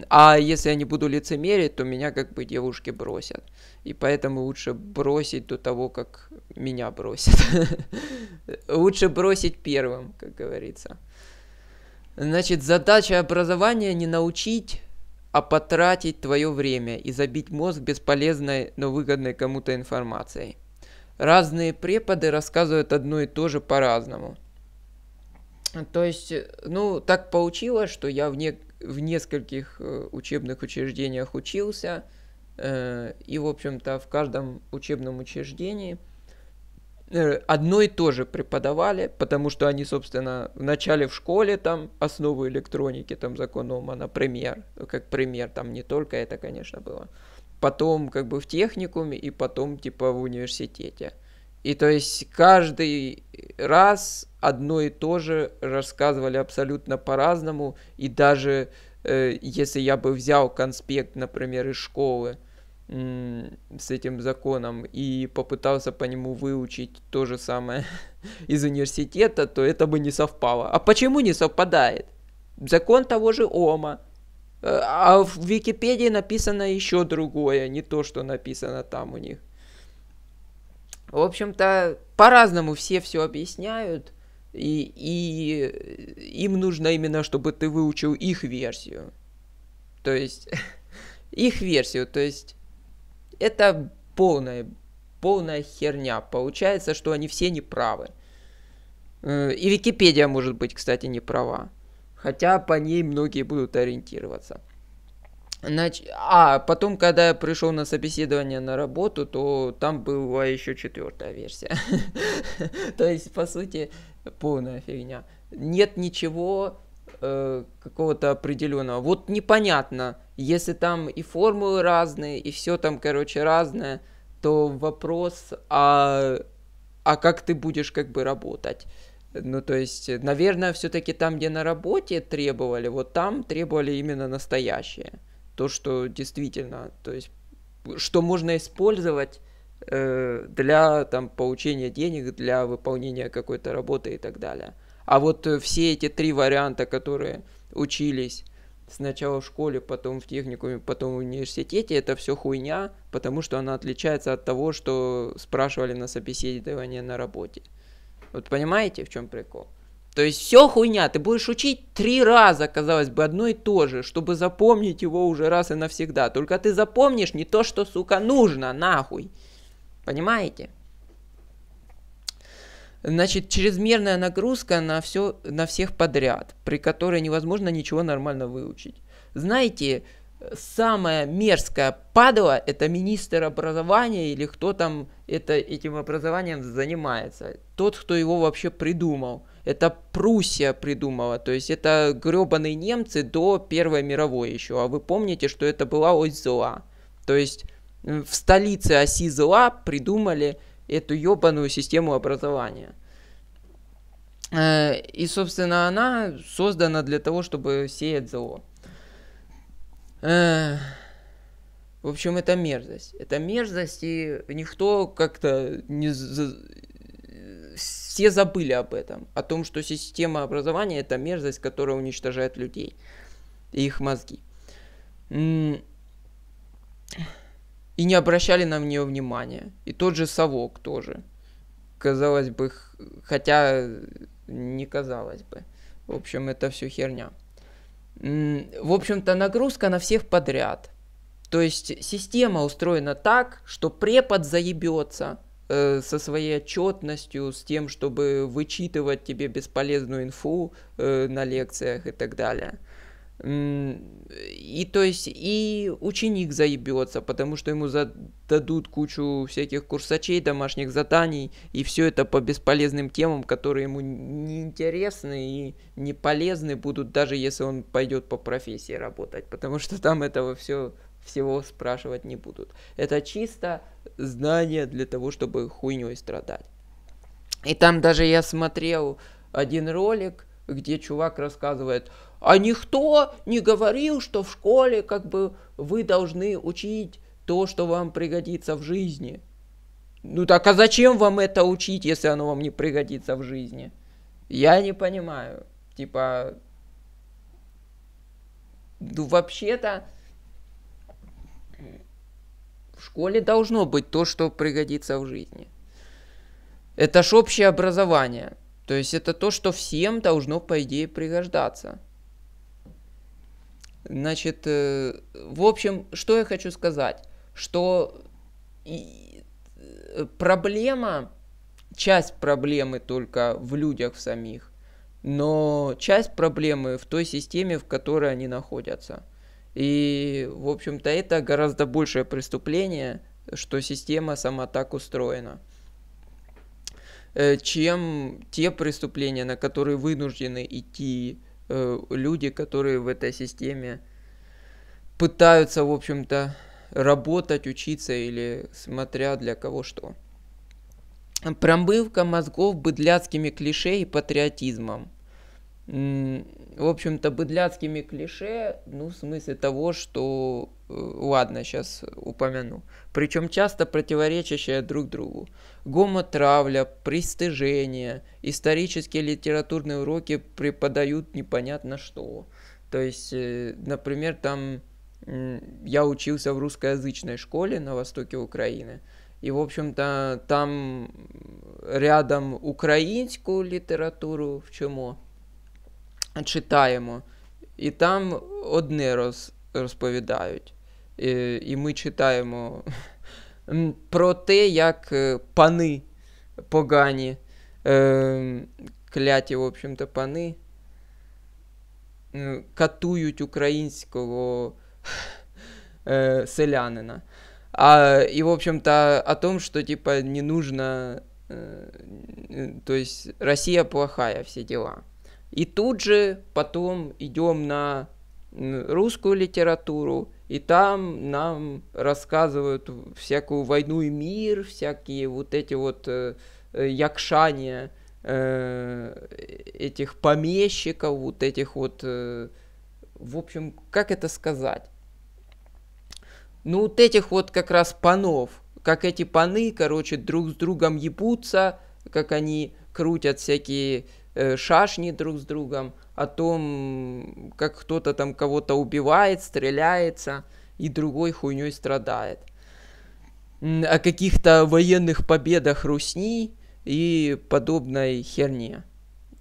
А если я не буду лицемерить, то меня как бы девушки бросят. И поэтому лучше бросить до того, как меня бросят. <laughs> Лучше бросить первым, как говорится. Значит, задача образования не научить, а потратить твое время и забить мозг бесполезной, но выгодной кому-то информацией. Разные преподы рассказывают одно и то же по-разному – то есть, ну, так получилось, что я в, не, в нескольких э, учебных учреждениях учился, э, и, в общем-то, в каждом учебном учреждении э, одно и то же преподавали, потому что они, собственно, вначале в школе там основы электроники, там закон Ома, например, как пример, там не только это, конечно, было, потом как бы в техникуме и потом типа в университете. И то есть каждый раз одно и то же рассказывали абсолютно по-разному. И даже э, если я бы взял конспект, например, из школы с этим законом и попытался по нему выучить то же самое <laughs> из университета, то это бы не совпало. А почему не совпадает? Закон того же Ома. Э, а в Википедии написано еще другое, не то, что написано там у них. В общем-то, по-разному все все объясняют, и, и им нужно именно, чтобы ты выучил их версию. То есть, <laughs> их версию, то есть, это полная, полная херня. Получается, что они все неправы. Э, и Википедия, может быть, кстати, не права. Хотя по ней многие будут ориентироваться. Нач... А, потом, когда я пришел на собеседование на работу, то там была еще четвертая версия. <laughs> То есть, по сути, полная фигня. Нет ничего э, какого-то определенного. Вот непонятно, если там и формулы разные, и все там, короче, разное, то вопрос, а, а как ты будешь как бы работать? Ну, то есть, наверное, все-таки там, где на работе требовали, вот там требовали именно настоящее то, что действительно, то есть, что можно использовать э, для там, получения денег, для выполнения какой-то работы и так далее. А вот э, все эти три варианта, которые учились сначала в школе, потом в техникуме, потом в университете, это все хуйня, потому что она отличается от того, что спрашивали на собеседовании на работе. Вот понимаете, в чем прикол? То есть все хуйня, ты будешь учить три раза, казалось бы, одно и то же, чтобы запомнить его уже раз и навсегда. Только ты запомнишь не то, что, сука, нужно, нахуй. Понимаете? Значит, чрезмерная нагрузка на, все, на всех подряд, при которой невозможно ничего нормально выучить. Знаете, самая мерзкая падла – это министр образования или кто там это, этим образованием занимается. Тот, кто его вообще придумал – это Пруссия придумала, то есть это гребаные немцы до Первой мировой еще, а вы помните, что это была ось зла. То есть э, в столице оси зла придумали эту ебаную систему образования. Э, и, собственно, она создана для того, чтобы сеять зло. Э, в общем, это мерзость. Это мерзость, и никто как-то не, все забыли об этом, о том, что система образования это мерзость, которая уничтожает людей и их мозги. И не обращали на нее внимания. И тот же совок тоже. Казалось бы, хотя не казалось бы. В общем, это все херня. В общем-то, нагрузка на всех подряд. То есть система устроена так, что препод заебется – Э, со своей отчетностью, с тем, чтобы вычитывать тебе бесполезную инфу э, на лекциях и так далее. И то есть и ученик заебется, потому что ему зададут кучу всяких курсачей, домашних заданий, и все это по бесполезным темам, которые ему неинтересны и не полезны будут, даже если он пойдет по профессии работать, потому что там этого все всего спрашивать не будут. Это чисто знание для того, чтобы хуйней страдать. И там даже я смотрел один ролик, где чувак рассказывает, а никто не говорил, что в школе как бы вы должны учить то, что вам пригодится в жизни. Ну так а зачем вам это учить, если оно вам не пригодится в жизни? Я не понимаю. Типа, ну вообще-то школе должно быть то, что пригодится в жизни. Это ж общее образование. То есть это то, что всем должно, по идее, пригождаться. Значит, э, в общем, что я хочу сказать, что э, проблема, часть проблемы только в людях самих, но часть проблемы в той системе, в которой они находятся – и, в общем-то, это гораздо большее преступление, что система сама так устроена э, чем те преступления, на которые вынуждены идти э, люди, которые в этой системе пытаются, в общем-то, работать, учиться или смотря для кого что. Промывка мозгов быдляцкими клише и патриотизмом – в общем-то, быдляцкими клише, ну, в смысле того, что, э, ладно, сейчас упомяну, причем часто противоречащие друг другу. Гомотравля, пристыжение, исторические литературные уроки преподают непонятно что. То есть, э, например, там я учился в русскоязычной школе на востоке Украины, и, в общем-то, там рядом украинскую литературу, в чему читаємо, і там одне роз, розповідають. Е, і ми читаємо <laughs> про те, як е, пани погані, е, кляті, в общем-то, пани катують українського <laughs> селянина. А, и, в общем-то, о том, что, типа, не нужно... Э, то есть Россия плохая, все дела. И тут же потом идем на русскую литературу, и там нам рассказывают всякую войну и мир, всякие вот эти вот э, э, якшания э, этих помещиков, вот этих вот, э, в общем, как это сказать? Ну, вот этих вот как раз панов, как эти паны, короче, друг с другом ебутся, как они крутят всякие Э, шашни друг с другом, о том, как кто-то там кого-то убивает, стреляется и другой хуйней страдает. О каких-то военных победах Русни и подобной херне.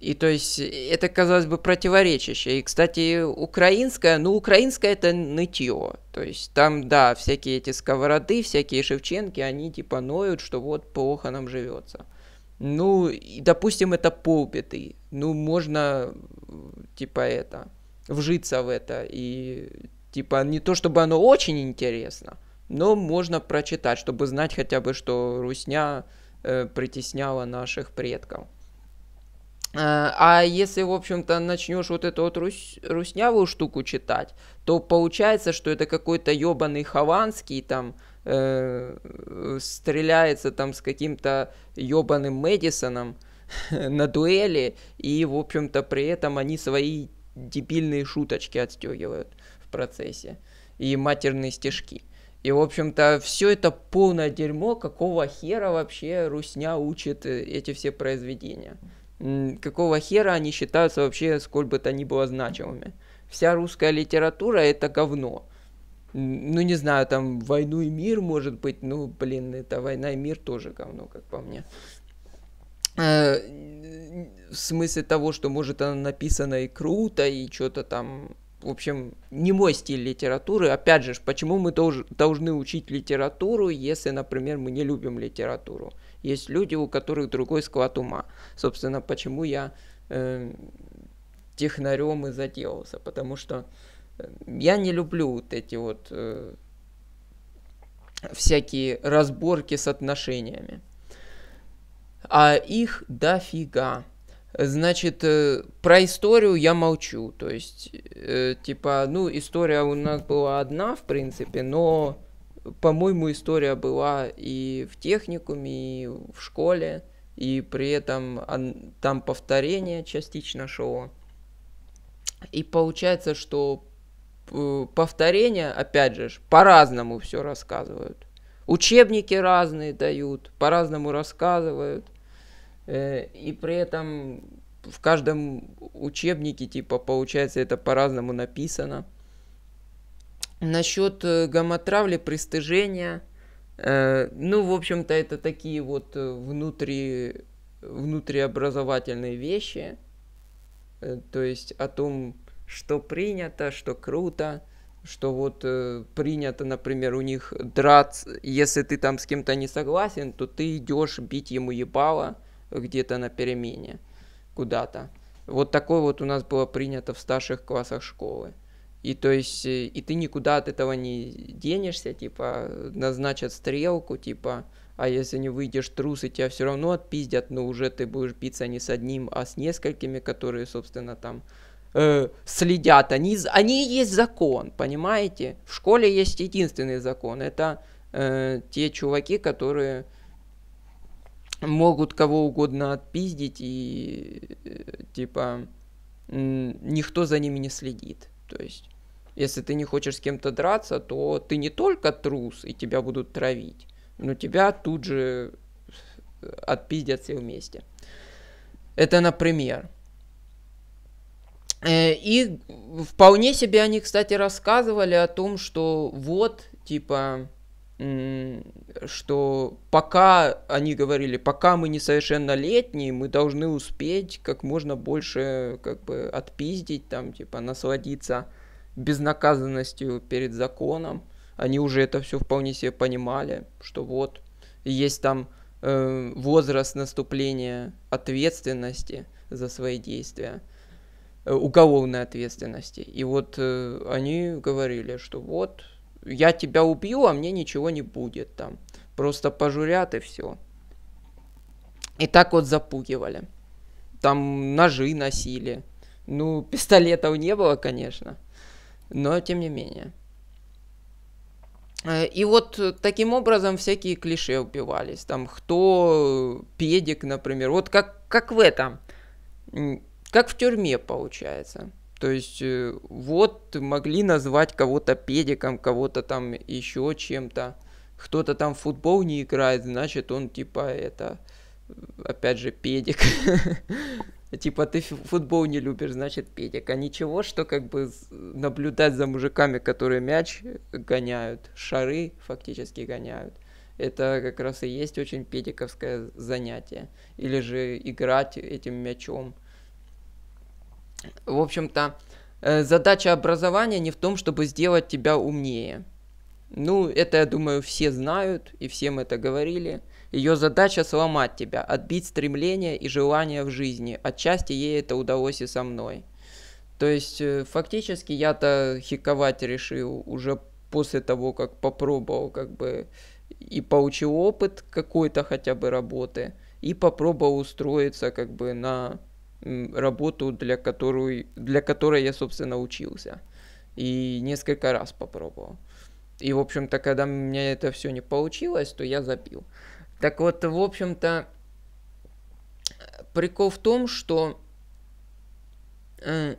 И то есть это, казалось бы, противоречище. И, кстати, украинская, ну, украинская это нытье. То есть там, да, всякие эти сковороды, всякие Шевченки, они типа ноют, что вот плохо нам живется. Ну, допустим, это полбеды. Ну, можно, типа, это, вжиться в это. И, типа, не то чтобы оно очень интересно, но можно прочитать, чтобы знать хотя бы, что Русня э, притесняла наших предков. Э, а если, в общем-то, начнешь вот эту вот русь, руснявую штуку читать, то получается, что это какой-то ебаный хованский там э, стреляется там с каким-то ебаным Мэдисоном <laughs> на дуэли, и, в общем-то, при этом они свои дебильные шуточки отстегивают в процессе и матерные стежки И, в общем-то, все это полное дерьмо, какого хера вообще Русня учит э, эти все произведения. Какого хера они считаются вообще сколь бы то ни было значимыми. Вся русская литература это говно ну, не знаю, там, «Войну и мир», может быть, ну, блин, это «Война и мир» тоже говно, как по мне. Э, в смысле того, что, может, она написана и круто, и что-то там в общем, не мой стиль литературы. Опять же, почему мы тоже должны учить литературу, если, например, мы не любим литературу? Есть люди, у которых другой склад ума. Собственно, почему я э, технарем и заделался, потому что я не люблю вот эти вот э, всякие разборки с отношениями. А их дофига. Значит, э, про историю я молчу. То есть, э, типа, ну, история у нас была одна, в принципе, но, по-моему, история была и в техникуме, и в школе, и при этом он, там повторение частично шло. И получается, что Э, повторения, опять же, по-разному все рассказывают. Учебники разные дают, по-разному рассказывают. Э, и при этом в каждом учебнике, типа, получается, это по-разному написано. Насчет э, гомотравли пристыжения. Ну, в общем-то, это такие вот внутри, внутриобразовательные вещи. То есть о том, что принято, что круто, что вот э, принято, например, у них драться, если ты там с кем-то не согласен, то ты идешь бить ему ебало где-то на перемене, куда-то. Вот такое вот у нас было принято в старших классах школы. И то есть, э, и ты никуда от этого не денешься, типа, назначат стрелку, типа, а если не выйдешь трус, и тебя все равно отпиздят, но уже ты будешь биться не с одним, а с несколькими, которые, собственно, там э, следят, они, они есть закон, понимаете? В школе есть единственный закон, это э, те чуваки, которые могут кого угодно отпиздить и э, типа э, никто за ними не следит. То есть, если ты не хочешь с кем-то драться, то ты не только трус и тебя будут травить, но тебя тут же отпиздят все вместе. Это, например, Э, и вполне себе они, кстати, рассказывали о том, что вот, типа, что пока, они говорили, пока мы несовершеннолетние, мы должны успеть как можно больше, как бы, отпиздить, там, типа, насладиться безнаказанностью перед законом. Они уже это все вполне себе понимали, что вот, есть там э, возраст наступления ответственности за свои действия – Э, уголовной ответственности. И вот э, они говорили, что вот я тебя убью, а мне ничего не будет там. Просто пожурят и все. И так вот запугивали. Там ножи носили. Ну, пистолетов не было, конечно. Но тем не менее. Э, и вот таким образом всякие клише убивались. Там кто э, педик, например. Вот как, как в этом как в тюрьме получается. То есть э, вот могли назвать кого-то педиком, кого-то там еще чем-то. Кто-то там в футбол не играет, значит он типа это, опять же, педик. <laughs> Типа ты футбол не любишь, значит педик. А ничего, что как бы наблюдать за мужиками, которые мяч гоняют, шары фактически гоняют. Это как раз и есть очень педиковское занятие. Или же играть этим мячом в общем-то, э, задача образования не в том, чтобы сделать тебя умнее. Ну, это, я думаю, все знают и всем это говорили. Ее задача сломать тебя, отбить стремление и желание в жизни. Отчасти ей это удалось и со мной. То есть, э, фактически, я-то хиковать решил уже после того, как попробовал, как бы, и получил опыт какой-то хотя бы работы, и попробовал устроиться, как бы, на работу, для, которую, для которой я, собственно, учился. И несколько раз попробовал. И, в общем-то, когда у меня это все не получилось, то я забил Так вот, в общем-то, прикол в том, что э,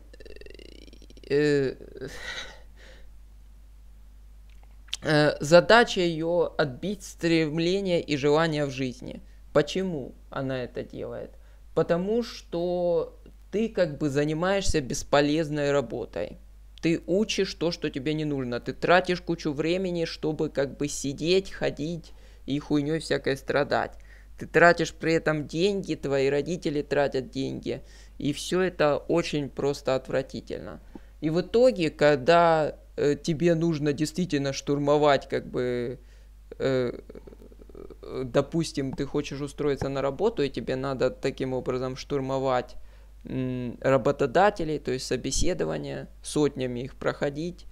э, э, задача ее отбить стремление и желание в жизни. Почему она это делает? потому что ты как бы занимаешься бесполезной работой. Ты учишь то, что тебе не нужно. Ты тратишь кучу времени, чтобы как бы сидеть, ходить и хуйней всякой страдать. Ты тратишь при этом деньги, твои родители тратят деньги. И все это очень просто отвратительно. И в итоге, когда э, тебе нужно действительно штурмовать как бы э, допустим, ты хочешь устроиться на работу, и тебе надо таким образом штурмовать работодателей, то есть собеседования, сотнями их проходить,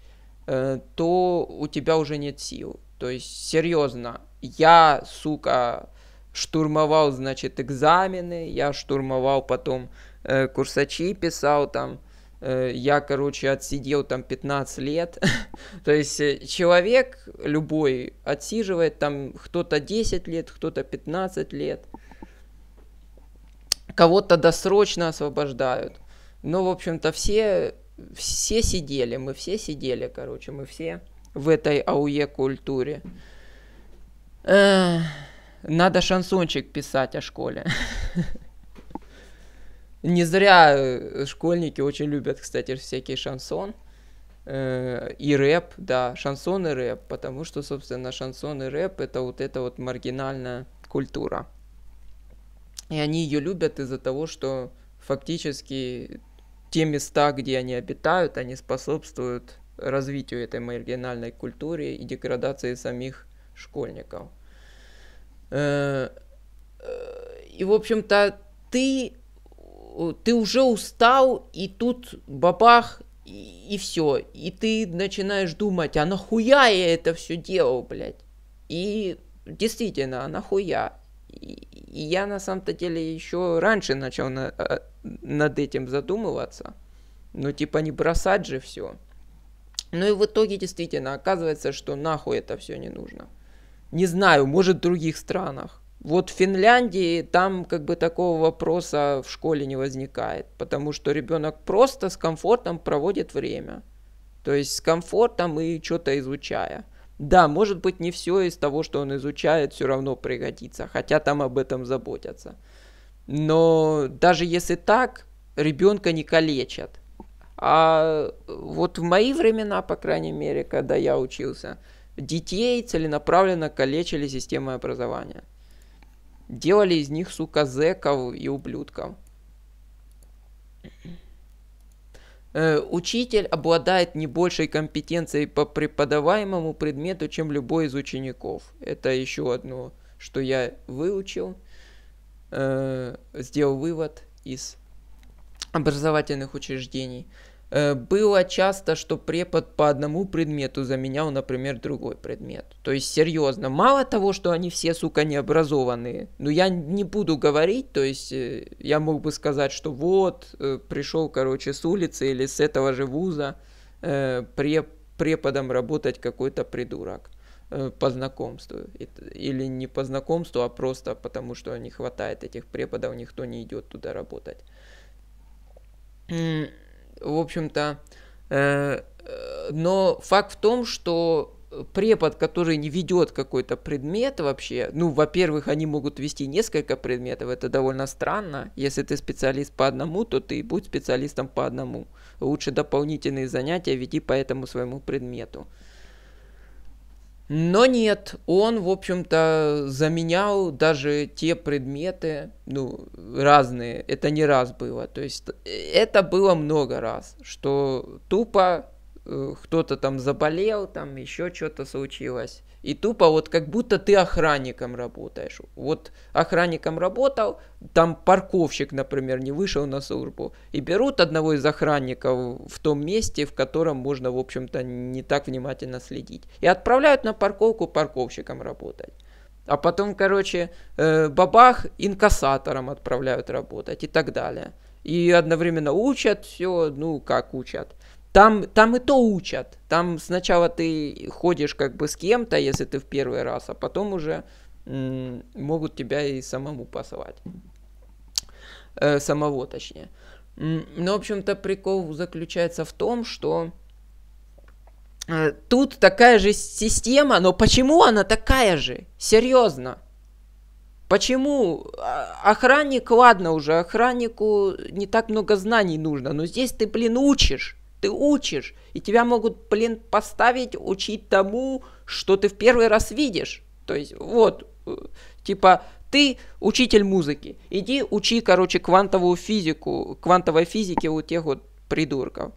э, то у тебя уже нет сил. То есть, серьезно, я, сука, штурмовал, значит, экзамены, я штурмовал потом э, курсачи, писал там, Э, я, короче, отсидел там 15 лет. <laughs> То есть э, человек любой отсиживает там кто-то 10 лет, кто-то 15 лет. Кого-то досрочно освобождают. Но, в общем-то, все, все сидели, мы все сидели, короче, мы все в этой ауе-культуре. Э, надо шансончик писать о школе. <laughs> Не зря э, школьники очень любят, кстати, всякий шансон э, и рэп, да, шансон и рэп, потому что, собственно, шансон и рэп это вот эта вот маргинальная культура. И они ее любят из-за того, что фактически те места, где они обитают, они способствуют развитию этой маргинальной культуры и деградации самих школьников. Э, и, в общем-то, ты ты уже устал, и тут бабах, и, и все. И ты начинаешь думать, а нахуя я это все делал, блядь? И действительно, а нахуя? И, и я на самом-то деле еще раньше начал на, а, над этим задумываться. Ну, типа, не бросать же все. Ну и в итоге действительно оказывается, что нахуй это все не нужно. Не знаю, может в других странах. Вот в Финляндии там как бы такого вопроса в школе не возникает, потому что ребенок просто с комфортом проводит время. То есть с комфортом и что-то изучая. Да, может быть не все из того, что он изучает, все равно пригодится, хотя там об этом заботятся. Но даже если так, ребенка не калечат. А вот в мои времена, по крайней мере, когда я учился, детей целенаправленно калечили системой образования. Делали из них, сука, зеков и ублюдков. Э, учитель обладает не большей компетенцией по преподаваемому предмету, чем любой из учеников. Это еще одно, что я выучил, э, сделал вывод из образовательных учреждений. Э, было часто, что препод по одному предмету заменял, например, другой предмет. То есть, серьезно, мало того, что они все, сука, необразованные, но я не буду говорить, то есть, э, я мог бы сказать, что вот, э, пришел, короче, с улицы или с этого же вуза преп преподом работать какой-то придурок по знакомству. Или не по знакомству, а просто потому, что не хватает этих преподов, никто не идет туда работать в общем-то. Э, э, но факт в том, что препод, который не ведет какой-то предмет вообще, ну, во-первых, они могут вести несколько предметов, это довольно странно. Если ты специалист по одному, то ты будь специалистом по одному. Лучше дополнительные занятия веди по этому своему предмету. Но нет, он, в общем-то, заменял даже те предметы, ну, разные. Это не раз было. То есть э, это было много раз, что тупо э, кто-то там заболел, там еще что-то случилось. И тупо вот как будто ты охранником работаешь. Вот охранником работал, там парковщик, например, не вышел на службу. И берут одного из охранников в том месте, в котором можно, в общем-то, не так внимательно следить. И отправляют на парковку парковщиком работать. А потом, короче, э, бабах инкассатором отправляют работать и так далее. И одновременно учат все, ну как учат там, там и то учат. Там сначала ты ходишь как бы с кем-то, если ты в первый раз, а потом уже могут тебя и самому послать. Э, самого точнее. Но, ну, в общем-то, прикол заключается в том, что э, тут такая же система, но почему она такая же? Серьезно. Почему а, охранник, ладно уже, охраннику не так много знаний нужно, но здесь ты, блин, учишь ты учишь, и тебя могут, блин, поставить учить тому, что ты в первый раз видишь. То есть, вот, э, типа, ты учитель музыки, иди учи, короче, квантовую физику, квантовой физики у тех вот придурков.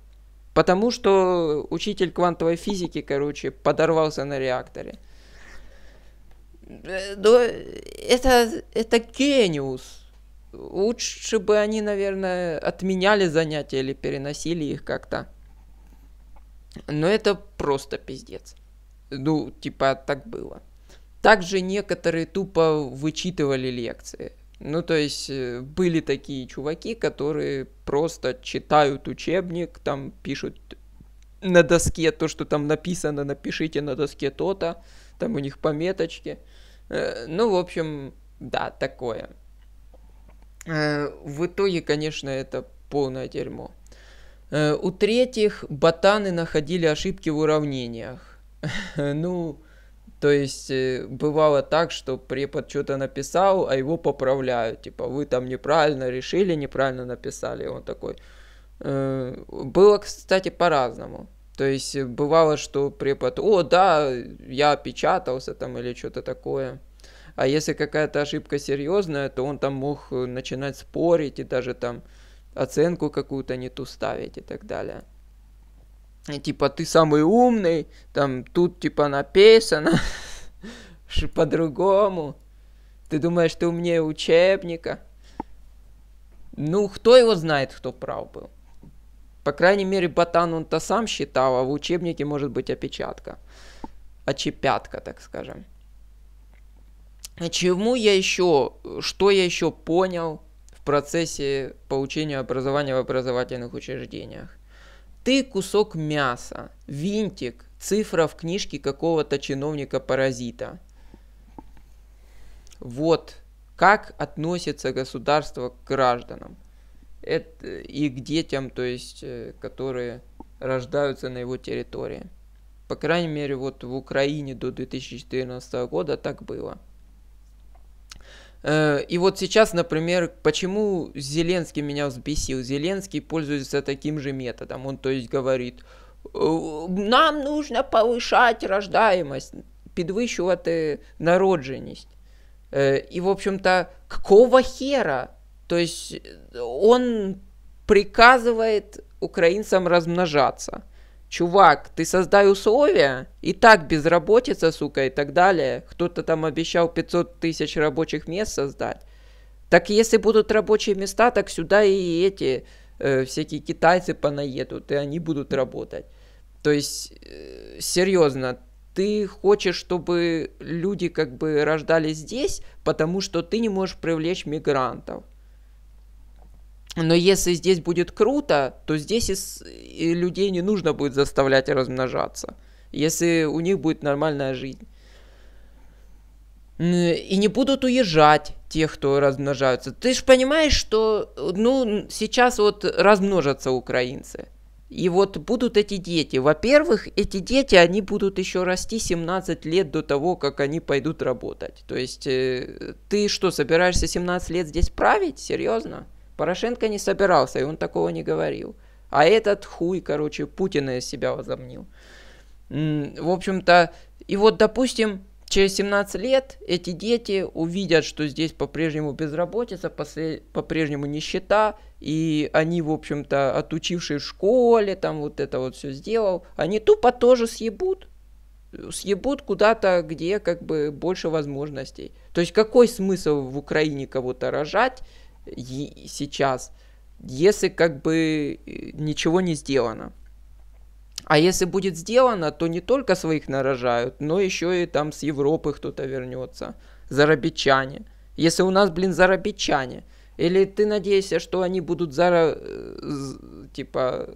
Потому что учитель квантовой физики, короче, подорвался на реакторе. Э, Но ну, это, это гениус. Лучше бы они, наверное, отменяли занятия или переносили их как-то. Но это просто пиздец. Ну, типа, так было. Также некоторые тупо вычитывали лекции. Ну, то есть э, были такие чуваки, которые просто читают учебник, там пишут на доске то, что там написано, напишите на доске то-то, там у них пометочки. Э, ну, в общем, да, такое. Э, в итоге, конечно, это полное дерьмо. Э, у третьих ботаны находили ошибки в уравнениях. <laughs> Ну, то есть э, бывало так, что препод что-то написал, а его поправляют. Типа, вы там неправильно решили, неправильно написали. он такой. Было, кстати, по-разному. То есть бывало, что препод, о, да, я опечатался там или что-то такое. А если какая-то ошибка серьезная, то он там мог э, начинать спорить и даже там оценку какую-то не ту ставить и так далее. И, типа, ты самый умный, там, тут, типа, написано, <laughs> по-другому. Ты думаешь, ты умнее учебника? Ну, кто его знает, кто прав был? По крайней мере, ботан он-то сам считал, а в учебнике может быть опечатка. Очепятка, а так скажем. А чему я еще, что я еще понял в процессе получения образования в образовательных учреждениях? Ты кусок мяса, винтик, цифра в книжке какого-то чиновника-паразита. Вот как относится государство к гражданам это, и к детям, то есть, э, которые рождаются на его территории. По крайней мере, вот в Украине до 2014 года так было. Э, и вот сейчас, например, почему Зеленский меня взбесил? Зеленский пользуется таким же методом. Он то есть говорит, «Э, нам нужно повышать рождаемость, подвыщивать э, народженность. И, в общем-то, какого хера? То есть он приказывает украинцам размножаться чувак, ты создай условия, и так безработица, сука, и так далее. Кто-то там обещал 500 тысяч рабочих мест создать. Так если будут рабочие места, так сюда и эти э, всякие китайцы понаедут, и они будут работать. То есть, э, серьезно, ты хочешь, чтобы люди как бы рождались здесь, потому что ты не можешь привлечь мигрантов. Но если здесь будет круто, то здесь из людей не нужно будет заставлять размножаться. Если у них будет нормальная жизнь. И не будут уезжать те, кто размножаются. Ты же понимаешь, что ну, сейчас вот размножатся украинцы. И вот будут эти дети. Во-первых, эти дети, они будут еще расти 17 лет до того, как они пойдут работать. То есть, э, ты что, собираешься 17 лет здесь править? Серьезно? Порошенко не собирался, и он такого не говорил. А этот хуй, короче, Путина из себя возомнил. В общем-то, и вот, допустим, через 17 лет эти дети увидят, что здесь по-прежнему безработица, по-прежнему нищета, и они, в общем-то, отучившие в школе, там вот это вот все сделал, они тупо тоже съебут. Съебут куда-то, где как бы больше возможностей. То есть какой смысл в Украине кого-то рожать, сейчас, если как бы э, ничего не сделано. А если будет сделано, то не только своих нарожают, но еще и там с Европы кто-то вернется. Зарабичане. Если у нас, блин, зарабичане. Или ты надеешься, что они будут зара... Э, типа,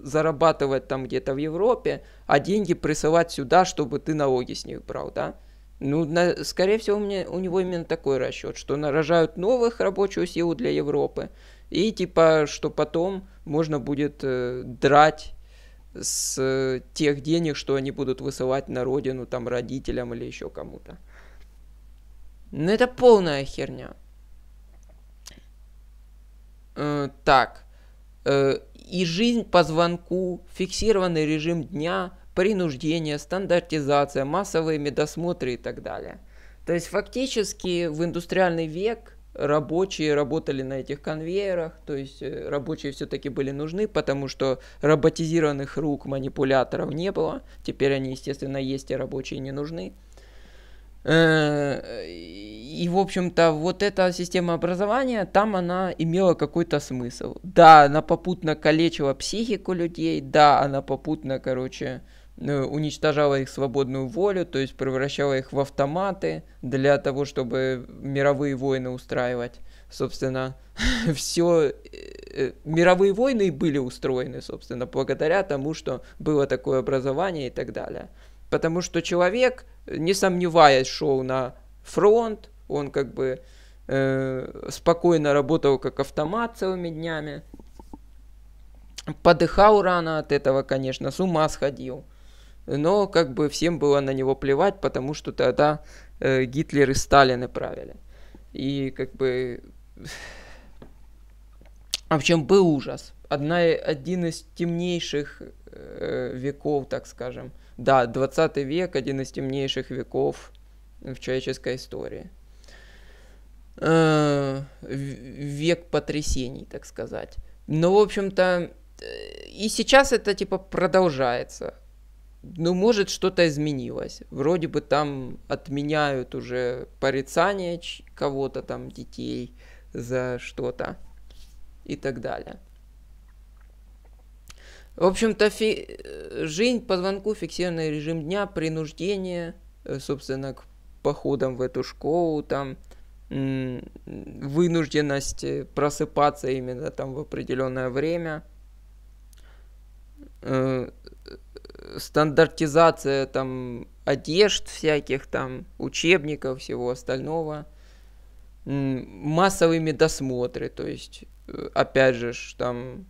зарабатывать там где-то в Европе, а деньги присылать сюда, чтобы ты налоги с них брал, да? Ну, на, скорее всего, у, меня, у него именно такой расчет, что нарожают новых рабочую силу для Европы, и типа, что потом можно будет э, драть с э, тех денег, что они будут высылать на родину, там, родителям или еще кому-то. Ну, это полная херня. Э, так. Э, и жизнь по звонку, фиксированный режим дня, принуждение, стандартизация, массовые медосмотры и так далее. То есть фактически в индустриальный век рабочие работали на этих конвейерах, то есть э, рабочие все-таки были нужны, потому что роботизированных рук манипуляторов не было. Теперь они, естественно, есть, и рабочие не нужны. Э, и, в общем-то, вот эта система образования, там она имела какой-то смысл. Да, она попутно калечила психику людей, да, она попутно, короче, э, Э, уничтожала их свободную волю, то есть превращала их в автоматы для того, чтобы мировые войны устраивать. Собственно, <laughs> все э, э, мировые войны и были устроены, собственно, благодаря тому, что было такое образование и так далее. Потому что человек, не сомневаясь, шел на фронт, он как бы э, спокойно работал как автомат целыми днями, подыхал рано от этого, конечно, с ума сходил – но как бы всем было на него плевать, потому что тогда э, Гитлер и Сталин и правили. И как бы... <sighs> А в чем был ужас? Одна, один из темнейших э, веков, так скажем. Да, 20 век, один из темнейших веков в человеческой истории. Э, век потрясений, так сказать. Но, в общем-то, э, и сейчас это типа продолжается ну, может, что-то изменилось. Вроде бы там отменяют уже порицание кого-то там, детей за что-то и так далее. В общем-то, фи... Э, жизнь по звонку, фиксированный режим дня, принуждение, э, собственно, к походам в эту школу, там, вынужденность э, просыпаться именно там в определенное время, стандартизация там одежд всяких там, учебников, всего остального, массовыми досмотры то есть, э, опять же, там,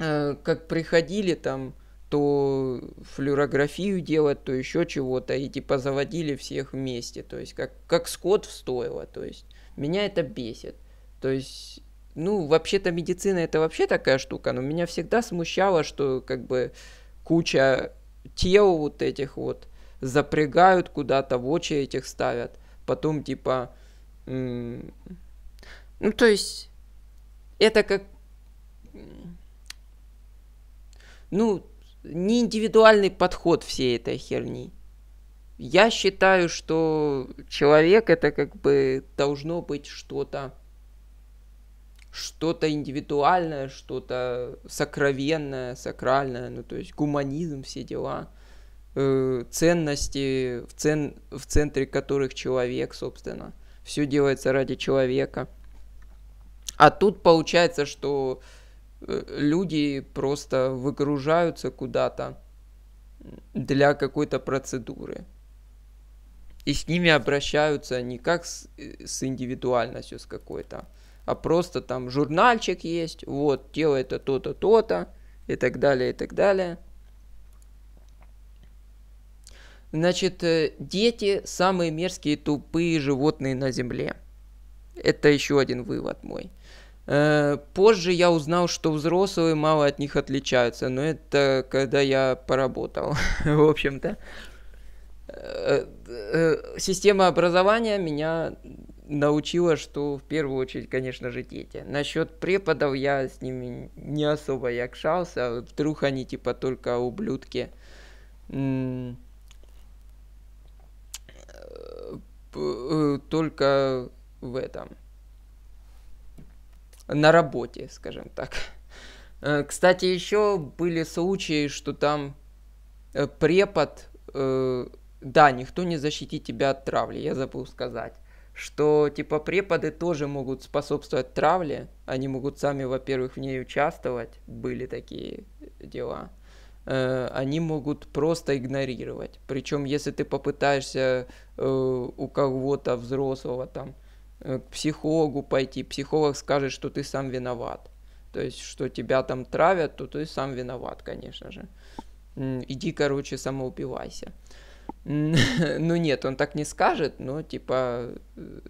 э, как приходили там, то флюорографию делать, то еще чего-то, и типа заводили всех вместе, то есть, как, как скот в стойло, то есть, меня это бесит, то есть, ну, вообще-то медицина это вообще такая штука, но меня всегда смущало, что как бы куча тел вот этих вот запрягают куда-то, в очередь этих ставят. Потом типа... Ну, то есть, это как... Ну, не индивидуальный подход всей этой херни. Я считаю, что человек это как бы должно быть что-то что-то индивидуальное, что-то сокровенное, сакральное, ну то есть гуманизм, все дела, э, ценности, в, цен, в центре которых человек, собственно. Все делается ради человека. А тут получается, что э, люди просто выгружаются куда-то для какой-то процедуры. И с ними обращаются не как с, э, с индивидуальностью с какой-то, а просто там журнальчик есть, вот, делает это то-то, то-то, и так далее, и так далее. Значит, э, дети самые мерзкие, тупые животные на Земле. Это еще один вывод мой. Э, позже я узнал, что взрослые мало от них отличаются, но это когда я поработал, <laughs> в общем-то. Э, система образования меня научила, что в первую очередь, конечно же, дети. Насчет преподов я с ними не особо якшался, вдруг они типа только ублюдки. Э, э, только в этом. На работе, скажем так. Э, кстати, еще были случаи, что там препод... Да, никто не защитит тебя от травли, я забыл сказать что типа преподы тоже могут способствовать травле, они могут сами, во-первых, в ней участвовать, были такие дела, э, они могут просто игнорировать. Причем, если ты попытаешься э, у кого-то взрослого там э, к психологу пойти, психолог скажет, что ты сам виноват. То есть, что тебя там травят, то ты сам виноват, конечно же. Иди, короче, самоубивайся. Ну нет, он так не скажет, но типа э,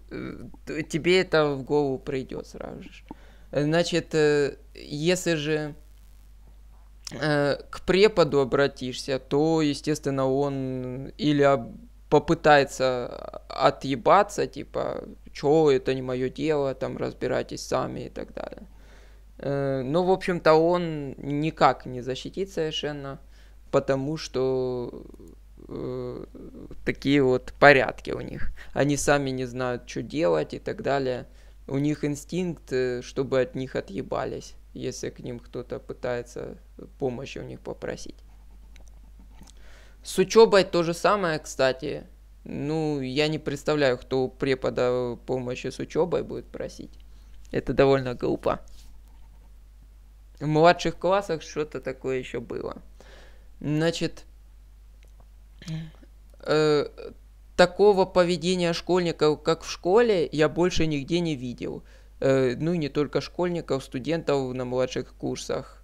э, тебе это в голову пройдет сразу же. Значит, э, если же к преподу обратишься, то, естественно, он или попытается отъебаться, типа, чё, это не мое дело, там, разбирайтесь сами и так далее. Но, ну, в общем-то, он никак не защитит совершенно, потому что э, такие вот порядки у них. Они сами не знают, что делать и так далее. У них инстинкт, э, чтобы от них отъебались, если к ним кто-то пытается э, помощи у них попросить. С учебой то же самое, кстати. Ну, я не представляю, кто у препода э, помощи с учебой будет просить. Это довольно глупо. В младших классах что-то такое еще было. Значит, Э, такого поведения школьников, как в школе, я больше нигде не видел. Э, ну и не только школьников, студентов на младших курсах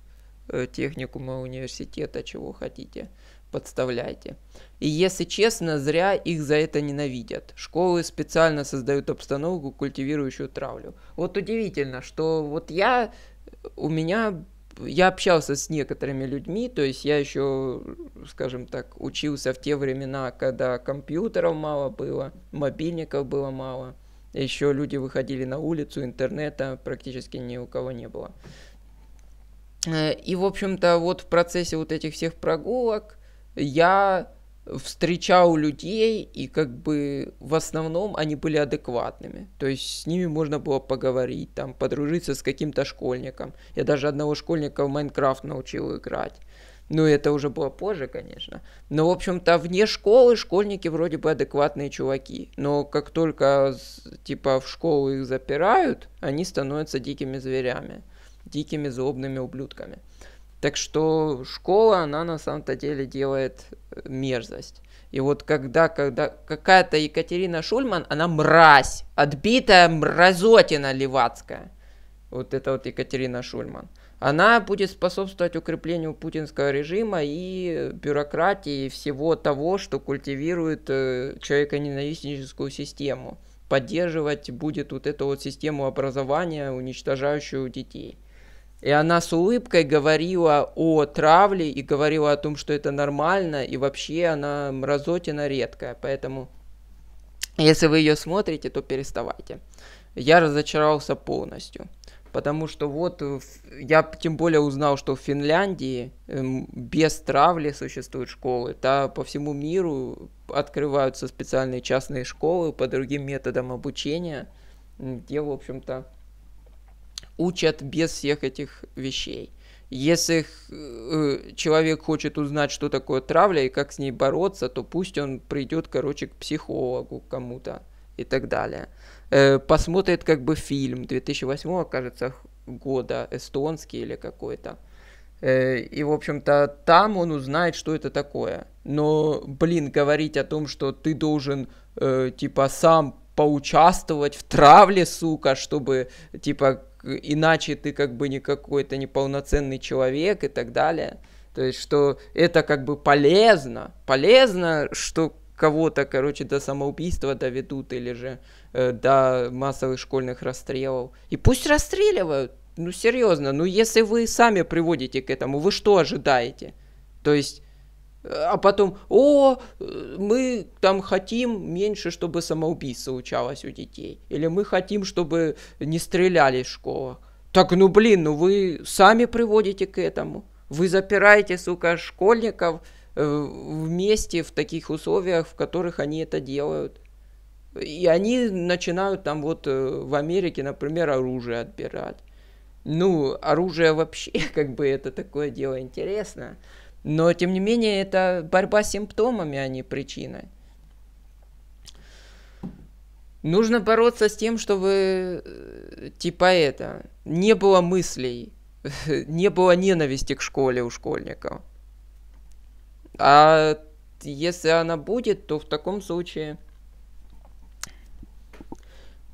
э, техникума университета, чего хотите, подставляйте. И если честно, зря их за это ненавидят. Школы специально создают обстановку, культивирующую травлю. Вот удивительно, что вот я, у меня я общался с некоторыми людьми, то есть я еще, скажем так, учился в те времена, когда компьютеров мало было, мобильников было мало, еще люди выходили на улицу, интернета практически ни у кого не было. Э, и, в общем-то, вот в процессе вот этих всех прогулок я встречал людей, и как бы в основном они были адекватными. То есть с ними можно было поговорить, там, подружиться с каким-то школьником. Я даже одного школьника в Майнкрафт научил играть. Ну, это уже было позже, конечно. Но, в общем-то, вне школы школьники вроде бы адекватные чуваки. Но как только, типа, в школу их запирают, они становятся дикими зверями, дикими злобными ублюдками. Так что школа, она на самом-то деле делает э, мерзость. И вот когда, когда какая-то Екатерина Шульман, она мразь, отбитая мразотина левацкая. Вот это вот Екатерина Шульман. Она будет способствовать укреплению путинского режима и бюрократии, и всего того, что культивирует э, человеконенавистническую систему. Поддерживать будет вот эту вот систему образования, уничтожающую детей. И она с улыбкой говорила о травле и говорила о том, что это нормально, и вообще она мразотина редкая. Поэтому, если вы ее смотрите, то переставайте. Я разочаровался полностью. Потому что вот э, я тем более узнал, что в Финляндии эм, без травли существуют школы. Да, по всему миру открываются специальные частные школы по другим методам обучения, где, в общем-то, учат без всех этих вещей. Если э, человек хочет узнать, что такое травля и как с ней бороться, то пусть он придет, короче, к психологу кому-то и так далее. Э, посмотрит как бы фильм 2008, кажется, года, эстонский или какой-то. Э, и, в общем-то, там он узнает, что это такое. Но, блин, говорить о том, что ты должен, типа, сам поучаствовать в травле, сука, чтобы, типа, иначе ты как бы не какой-то неполноценный человек и так далее. То есть, что это как бы полезно, полезно, что кого-то, короче, до самоубийства доведут или же э, до массовых школьных расстрелов. И пусть расстреливают. Ну, серьезно, ну, если вы сами приводите к этому, вы что ожидаете? То есть, а потом, о, мы там хотим меньше, чтобы самоубийство случалось у детей. Или мы хотим, чтобы не стреляли в школах. Так, ну блин, ну вы сами приводите к этому. Вы запираете, сука, школьников э, вместе в таких условиях, в которых они это делают. И они начинают там вот э, в Америке, например, оружие отбирать. Ну, оружие вообще, <laughs> как бы это такое дело интересно. Но, тем не менее, это борьба с симптомами, а не причина. Нужно бороться с тем, чтобы, э, типа это, не было мыслей, <laughs> не было ненависти к школе у школьников. А если она будет, то в таком случае,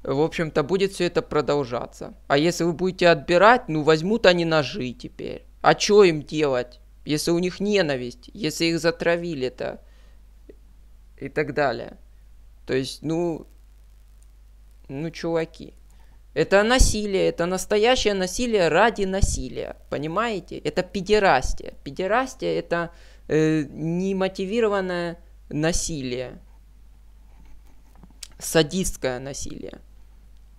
в общем-то, будет все это продолжаться. А если вы будете отбирать, ну возьмут они ножи теперь. А что им делать? если у них ненависть, если их затравили-то и так далее. То есть, ну, ну, чуваки. Это насилие, это настоящее насилие ради насилия, понимаете? Это педерастия. Педерастия – это э, немотивированное насилие, садистское насилие.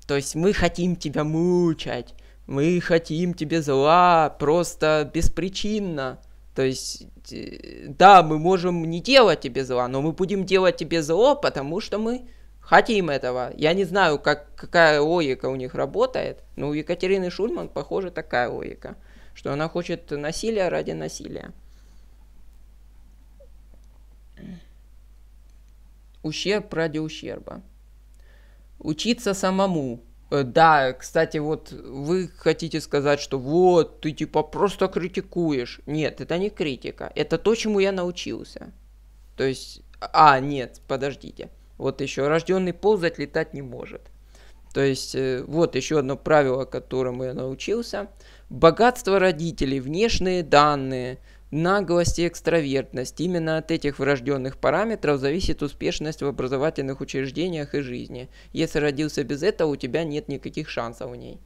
То есть мы хотим тебя мучать, мы хотим тебе зла просто беспричинно. То есть, э, да, мы можем не делать тебе зла, но мы будем делать тебе зло, потому что мы хотим этого. Я не знаю, как, какая логика у них работает, но у Екатерины Шульман, похоже, такая логика, что она хочет насилия ради насилия. Ущерб ради ущерба. Учиться самому Э, да, кстати, вот вы хотите сказать, что вот, ты типа просто критикуешь. Нет, это не критика. Это то, чему я научился. То есть... А, нет, подождите. Вот еще, рожденный ползать летать не может. То есть, э, вот еще одно правило, которому я научился. Богатство родителей, внешние данные, наглость и экстравертность. Именно от этих врожденных параметров зависит успешность в образовательных учреждениях и жизни. Если родился без этого, у тебя нет никаких шансов в ней.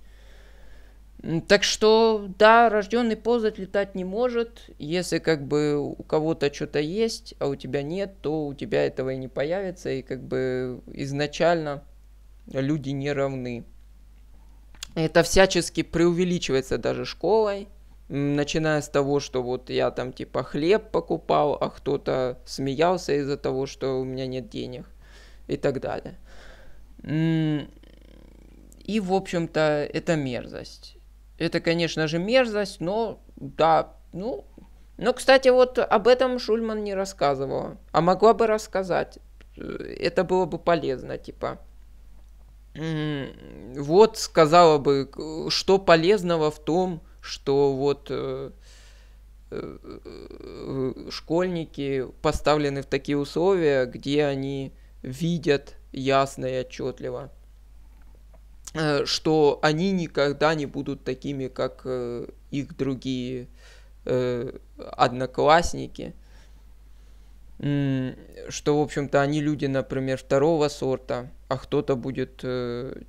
Так что, да, рожденный ползать летать не может. Если как бы у кого-то что-то есть, а у тебя нет, то у тебя этого и не появится. И как бы изначально люди не равны. Это всячески преувеличивается даже школой, начиная с того, что вот я там типа хлеб покупал, а кто-то смеялся из-за того, что у меня нет денег и так далее. И, в общем-то, это мерзость. Это, конечно же, мерзость, но да, ну... Но, кстати, вот об этом Шульман не рассказывала. А могла бы рассказать. Это было бы полезно, типа. Вот сказала бы, что полезного в том, что вот э, э, э, школьники поставлены в такие условия, где они видят ясно и отчетливо, что они никогда не будут такими, как их другие одноклассники, что, в общем-то, они люди, например, второго сорта, а кто-то будет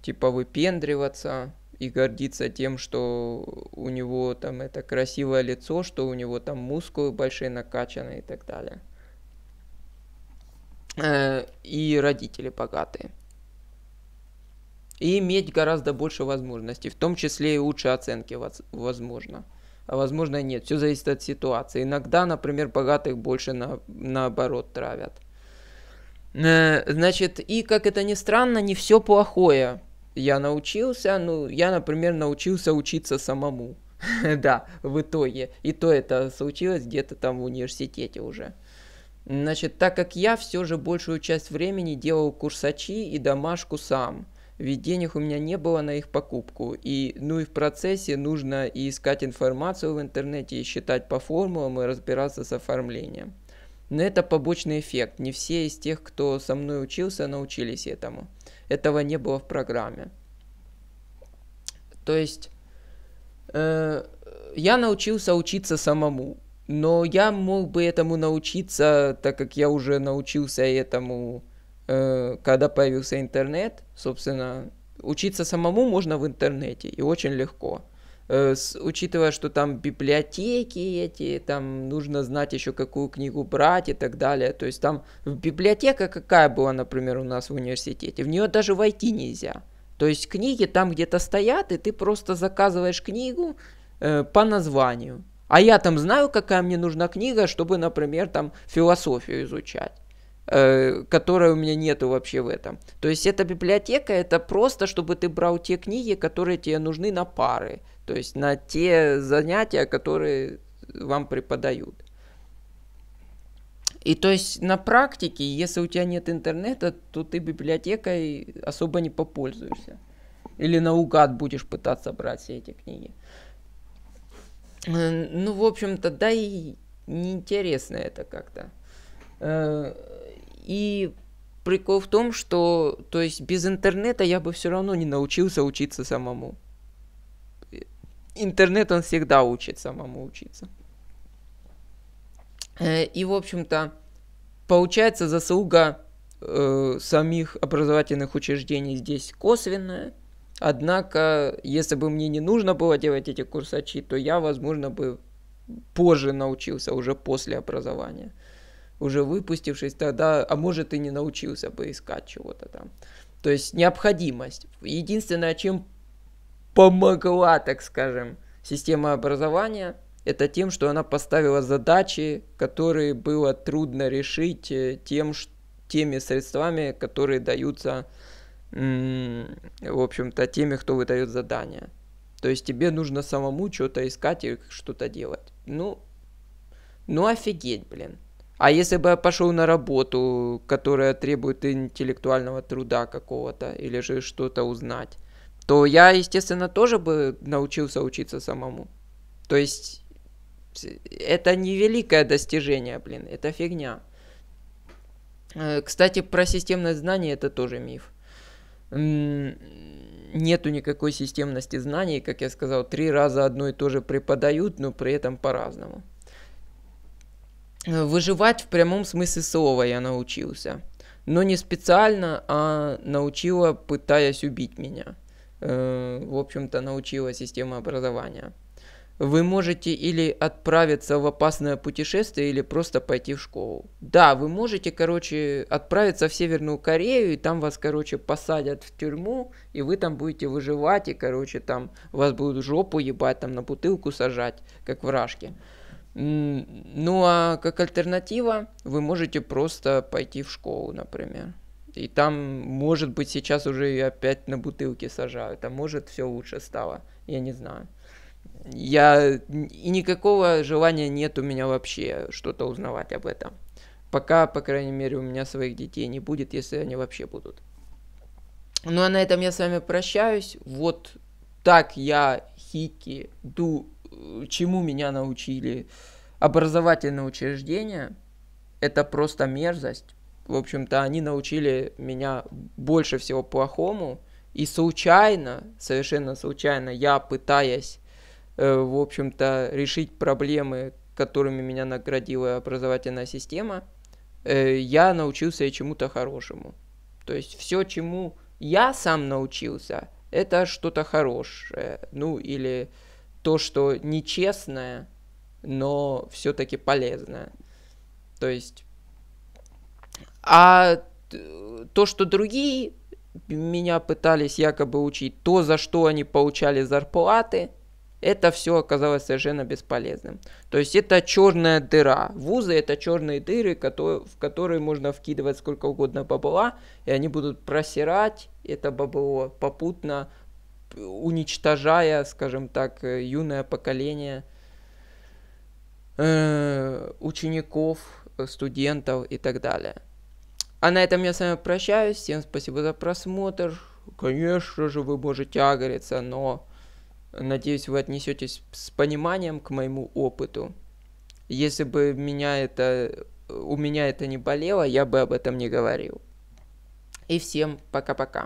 типа выпендриваться, и гордится тем, что у него там это красивое лицо, что у него там мускулы большие накачаны и так далее. Э, и родители богатые. И иметь гораздо больше возможностей, в том числе и лучшие оценки возможно. А возможно нет, все зависит от ситуации. Иногда, например, богатых больше на, наоборот травят. Э, значит, и как это ни странно, не все плохое я научился, ну, я, например, научился учиться самому. <laughs> да, в итоге. И то это случилось где-то там в университете уже. Значит, так как я все же большую часть времени делал курсачи и домашку сам, ведь денег у меня не было на их покупку, и ну и в процессе нужно и искать информацию в интернете, и считать по формулам, и разбираться с оформлением. Но это побочный эффект, не все из тех, кто со мной учился, научились этому. Этого не было в программе. То есть э, я научился учиться самому, но я мог бы этому научиться, так как я уже научился этому, э, когда появился интернет. Собственно, учиться самому можно в интернете и очень легко. Э, с, учитывая, что там библиотеки эти, там нужно знать еще какую книгу брать и так далее. То есть там библиотека какая была, например, у нас в университете, в нее даже войти нельзя. То есть книги там где-то стоят, и ты просто заказываешь книгу э, по названию. А я там знаю, какая мне нужна книга, чтобы, например, там философию изучать э, которой у меня нету вообще в этом. То есть эта библиотека, это просто, чтобы ты брал те книги, которые тебе нужны на пары то есть на те занятия, которые вам преподают. И то есть на практике, если у тебя нет интернета, то ты библиотекой особо не попользуешься. Или наугад будешь пытаться брать все эти книги. Э, ну, в общем-то, да и неинтересно это как-то. Э, и прикол в том, что то есть без интернета я бы все равно не научился учиться самому интернет, он всегда учит самому учиться. Э, и, в общем-то, получается заслуга э, самих образовательных учреждений здесь косвенная. Однако, если бы мне не нужно было делать эти курсачи, то я, возможно, бы позже научился, уже после образования. Уже выпустившись тогда, а может и не научился бы искать чего-то там. То есть необходимость. Единственное, чем помогла, так скажем, система образования, это тем, что она поставила задачи, которые было трудно решить э, тем, теми средствами, которые даются, в общем-то, теми, кто выдает задания. То есть тебе нужно самому что-то искать и что-то делать. Ну, ну офигеть, блин. А если бы я пошел на работу, которая требует интеллектуального труда какого-то, или же что-то узнать, то я, естественно, тоже бы научился учиться самому. То есть это не великое достижение, блин, это фигня. Э, кстати, про системность знаний это тоже миф. Нету никакой системности знаний, как я сказал, три раза одно и то же преподают, но при этом по-разному. Э, выживать в прямом смысле слова я научился. Но не специально, а научила, пытаясь убить меня. Э, в общем-то, научила система образования. Вы можете или отправиться в опасное путешествие, или просто пойти в школу. Да, вы можете, короче, отправиться в Северную Корею, и там вас, короче, посадят в тюрьму, и вы там будете выживать, и, короче, там вас будут жопу ебать, там на бутылку сажать, как в Ну а как альтернатива, вы можете просто пойти в школу, например. И там, может быть, сейчас уже и опять на бутылке сажают, а может, все лучше стало, я не знаю. Я... И никакого желания нет у меня вообще что-то узнавать об этом. Пока, по крайней мере, у меня своих детей не будет, если они вообще будут. Ну а на этом я с вами прощаюсь. Вот так я хики ду, чему меня научили образовательные учреждения. Это просто мерзость в общем-то, они научили меня больше всего плохому. И случайно, совершенно случайно, я пытаясь, э, в общем-то, решить проблемы, которыми меня наградила образовательная система, э, я научился и чему-то хорошему. То есть все, чему я сам научился, это что-то хорошее. Ну или то, что нечестное, но все-таки полезное. То есть а то, что другие меня пытались якобы учить, то, за что они получали зарплаты, это все оказалось совершенно бесполезным. То есть это черная дыра. Вузы это черные дыры, в которые можно вкидывать сколько угодно бабла, и они будут просирать это бабло попутно, уничтожая, скажем так, э, юное поколение э, учеников, э, студентов и так далее. А на этом я с вами прощаюсь. Всем спасибо за просмотр. Конечно же, вы можете агриться, но надеюсь, вы отнесетесь с пониманием к моему опыту. Если бы меня это, у меня это не болело, я бы об этом не говорил. И всем пока-пока.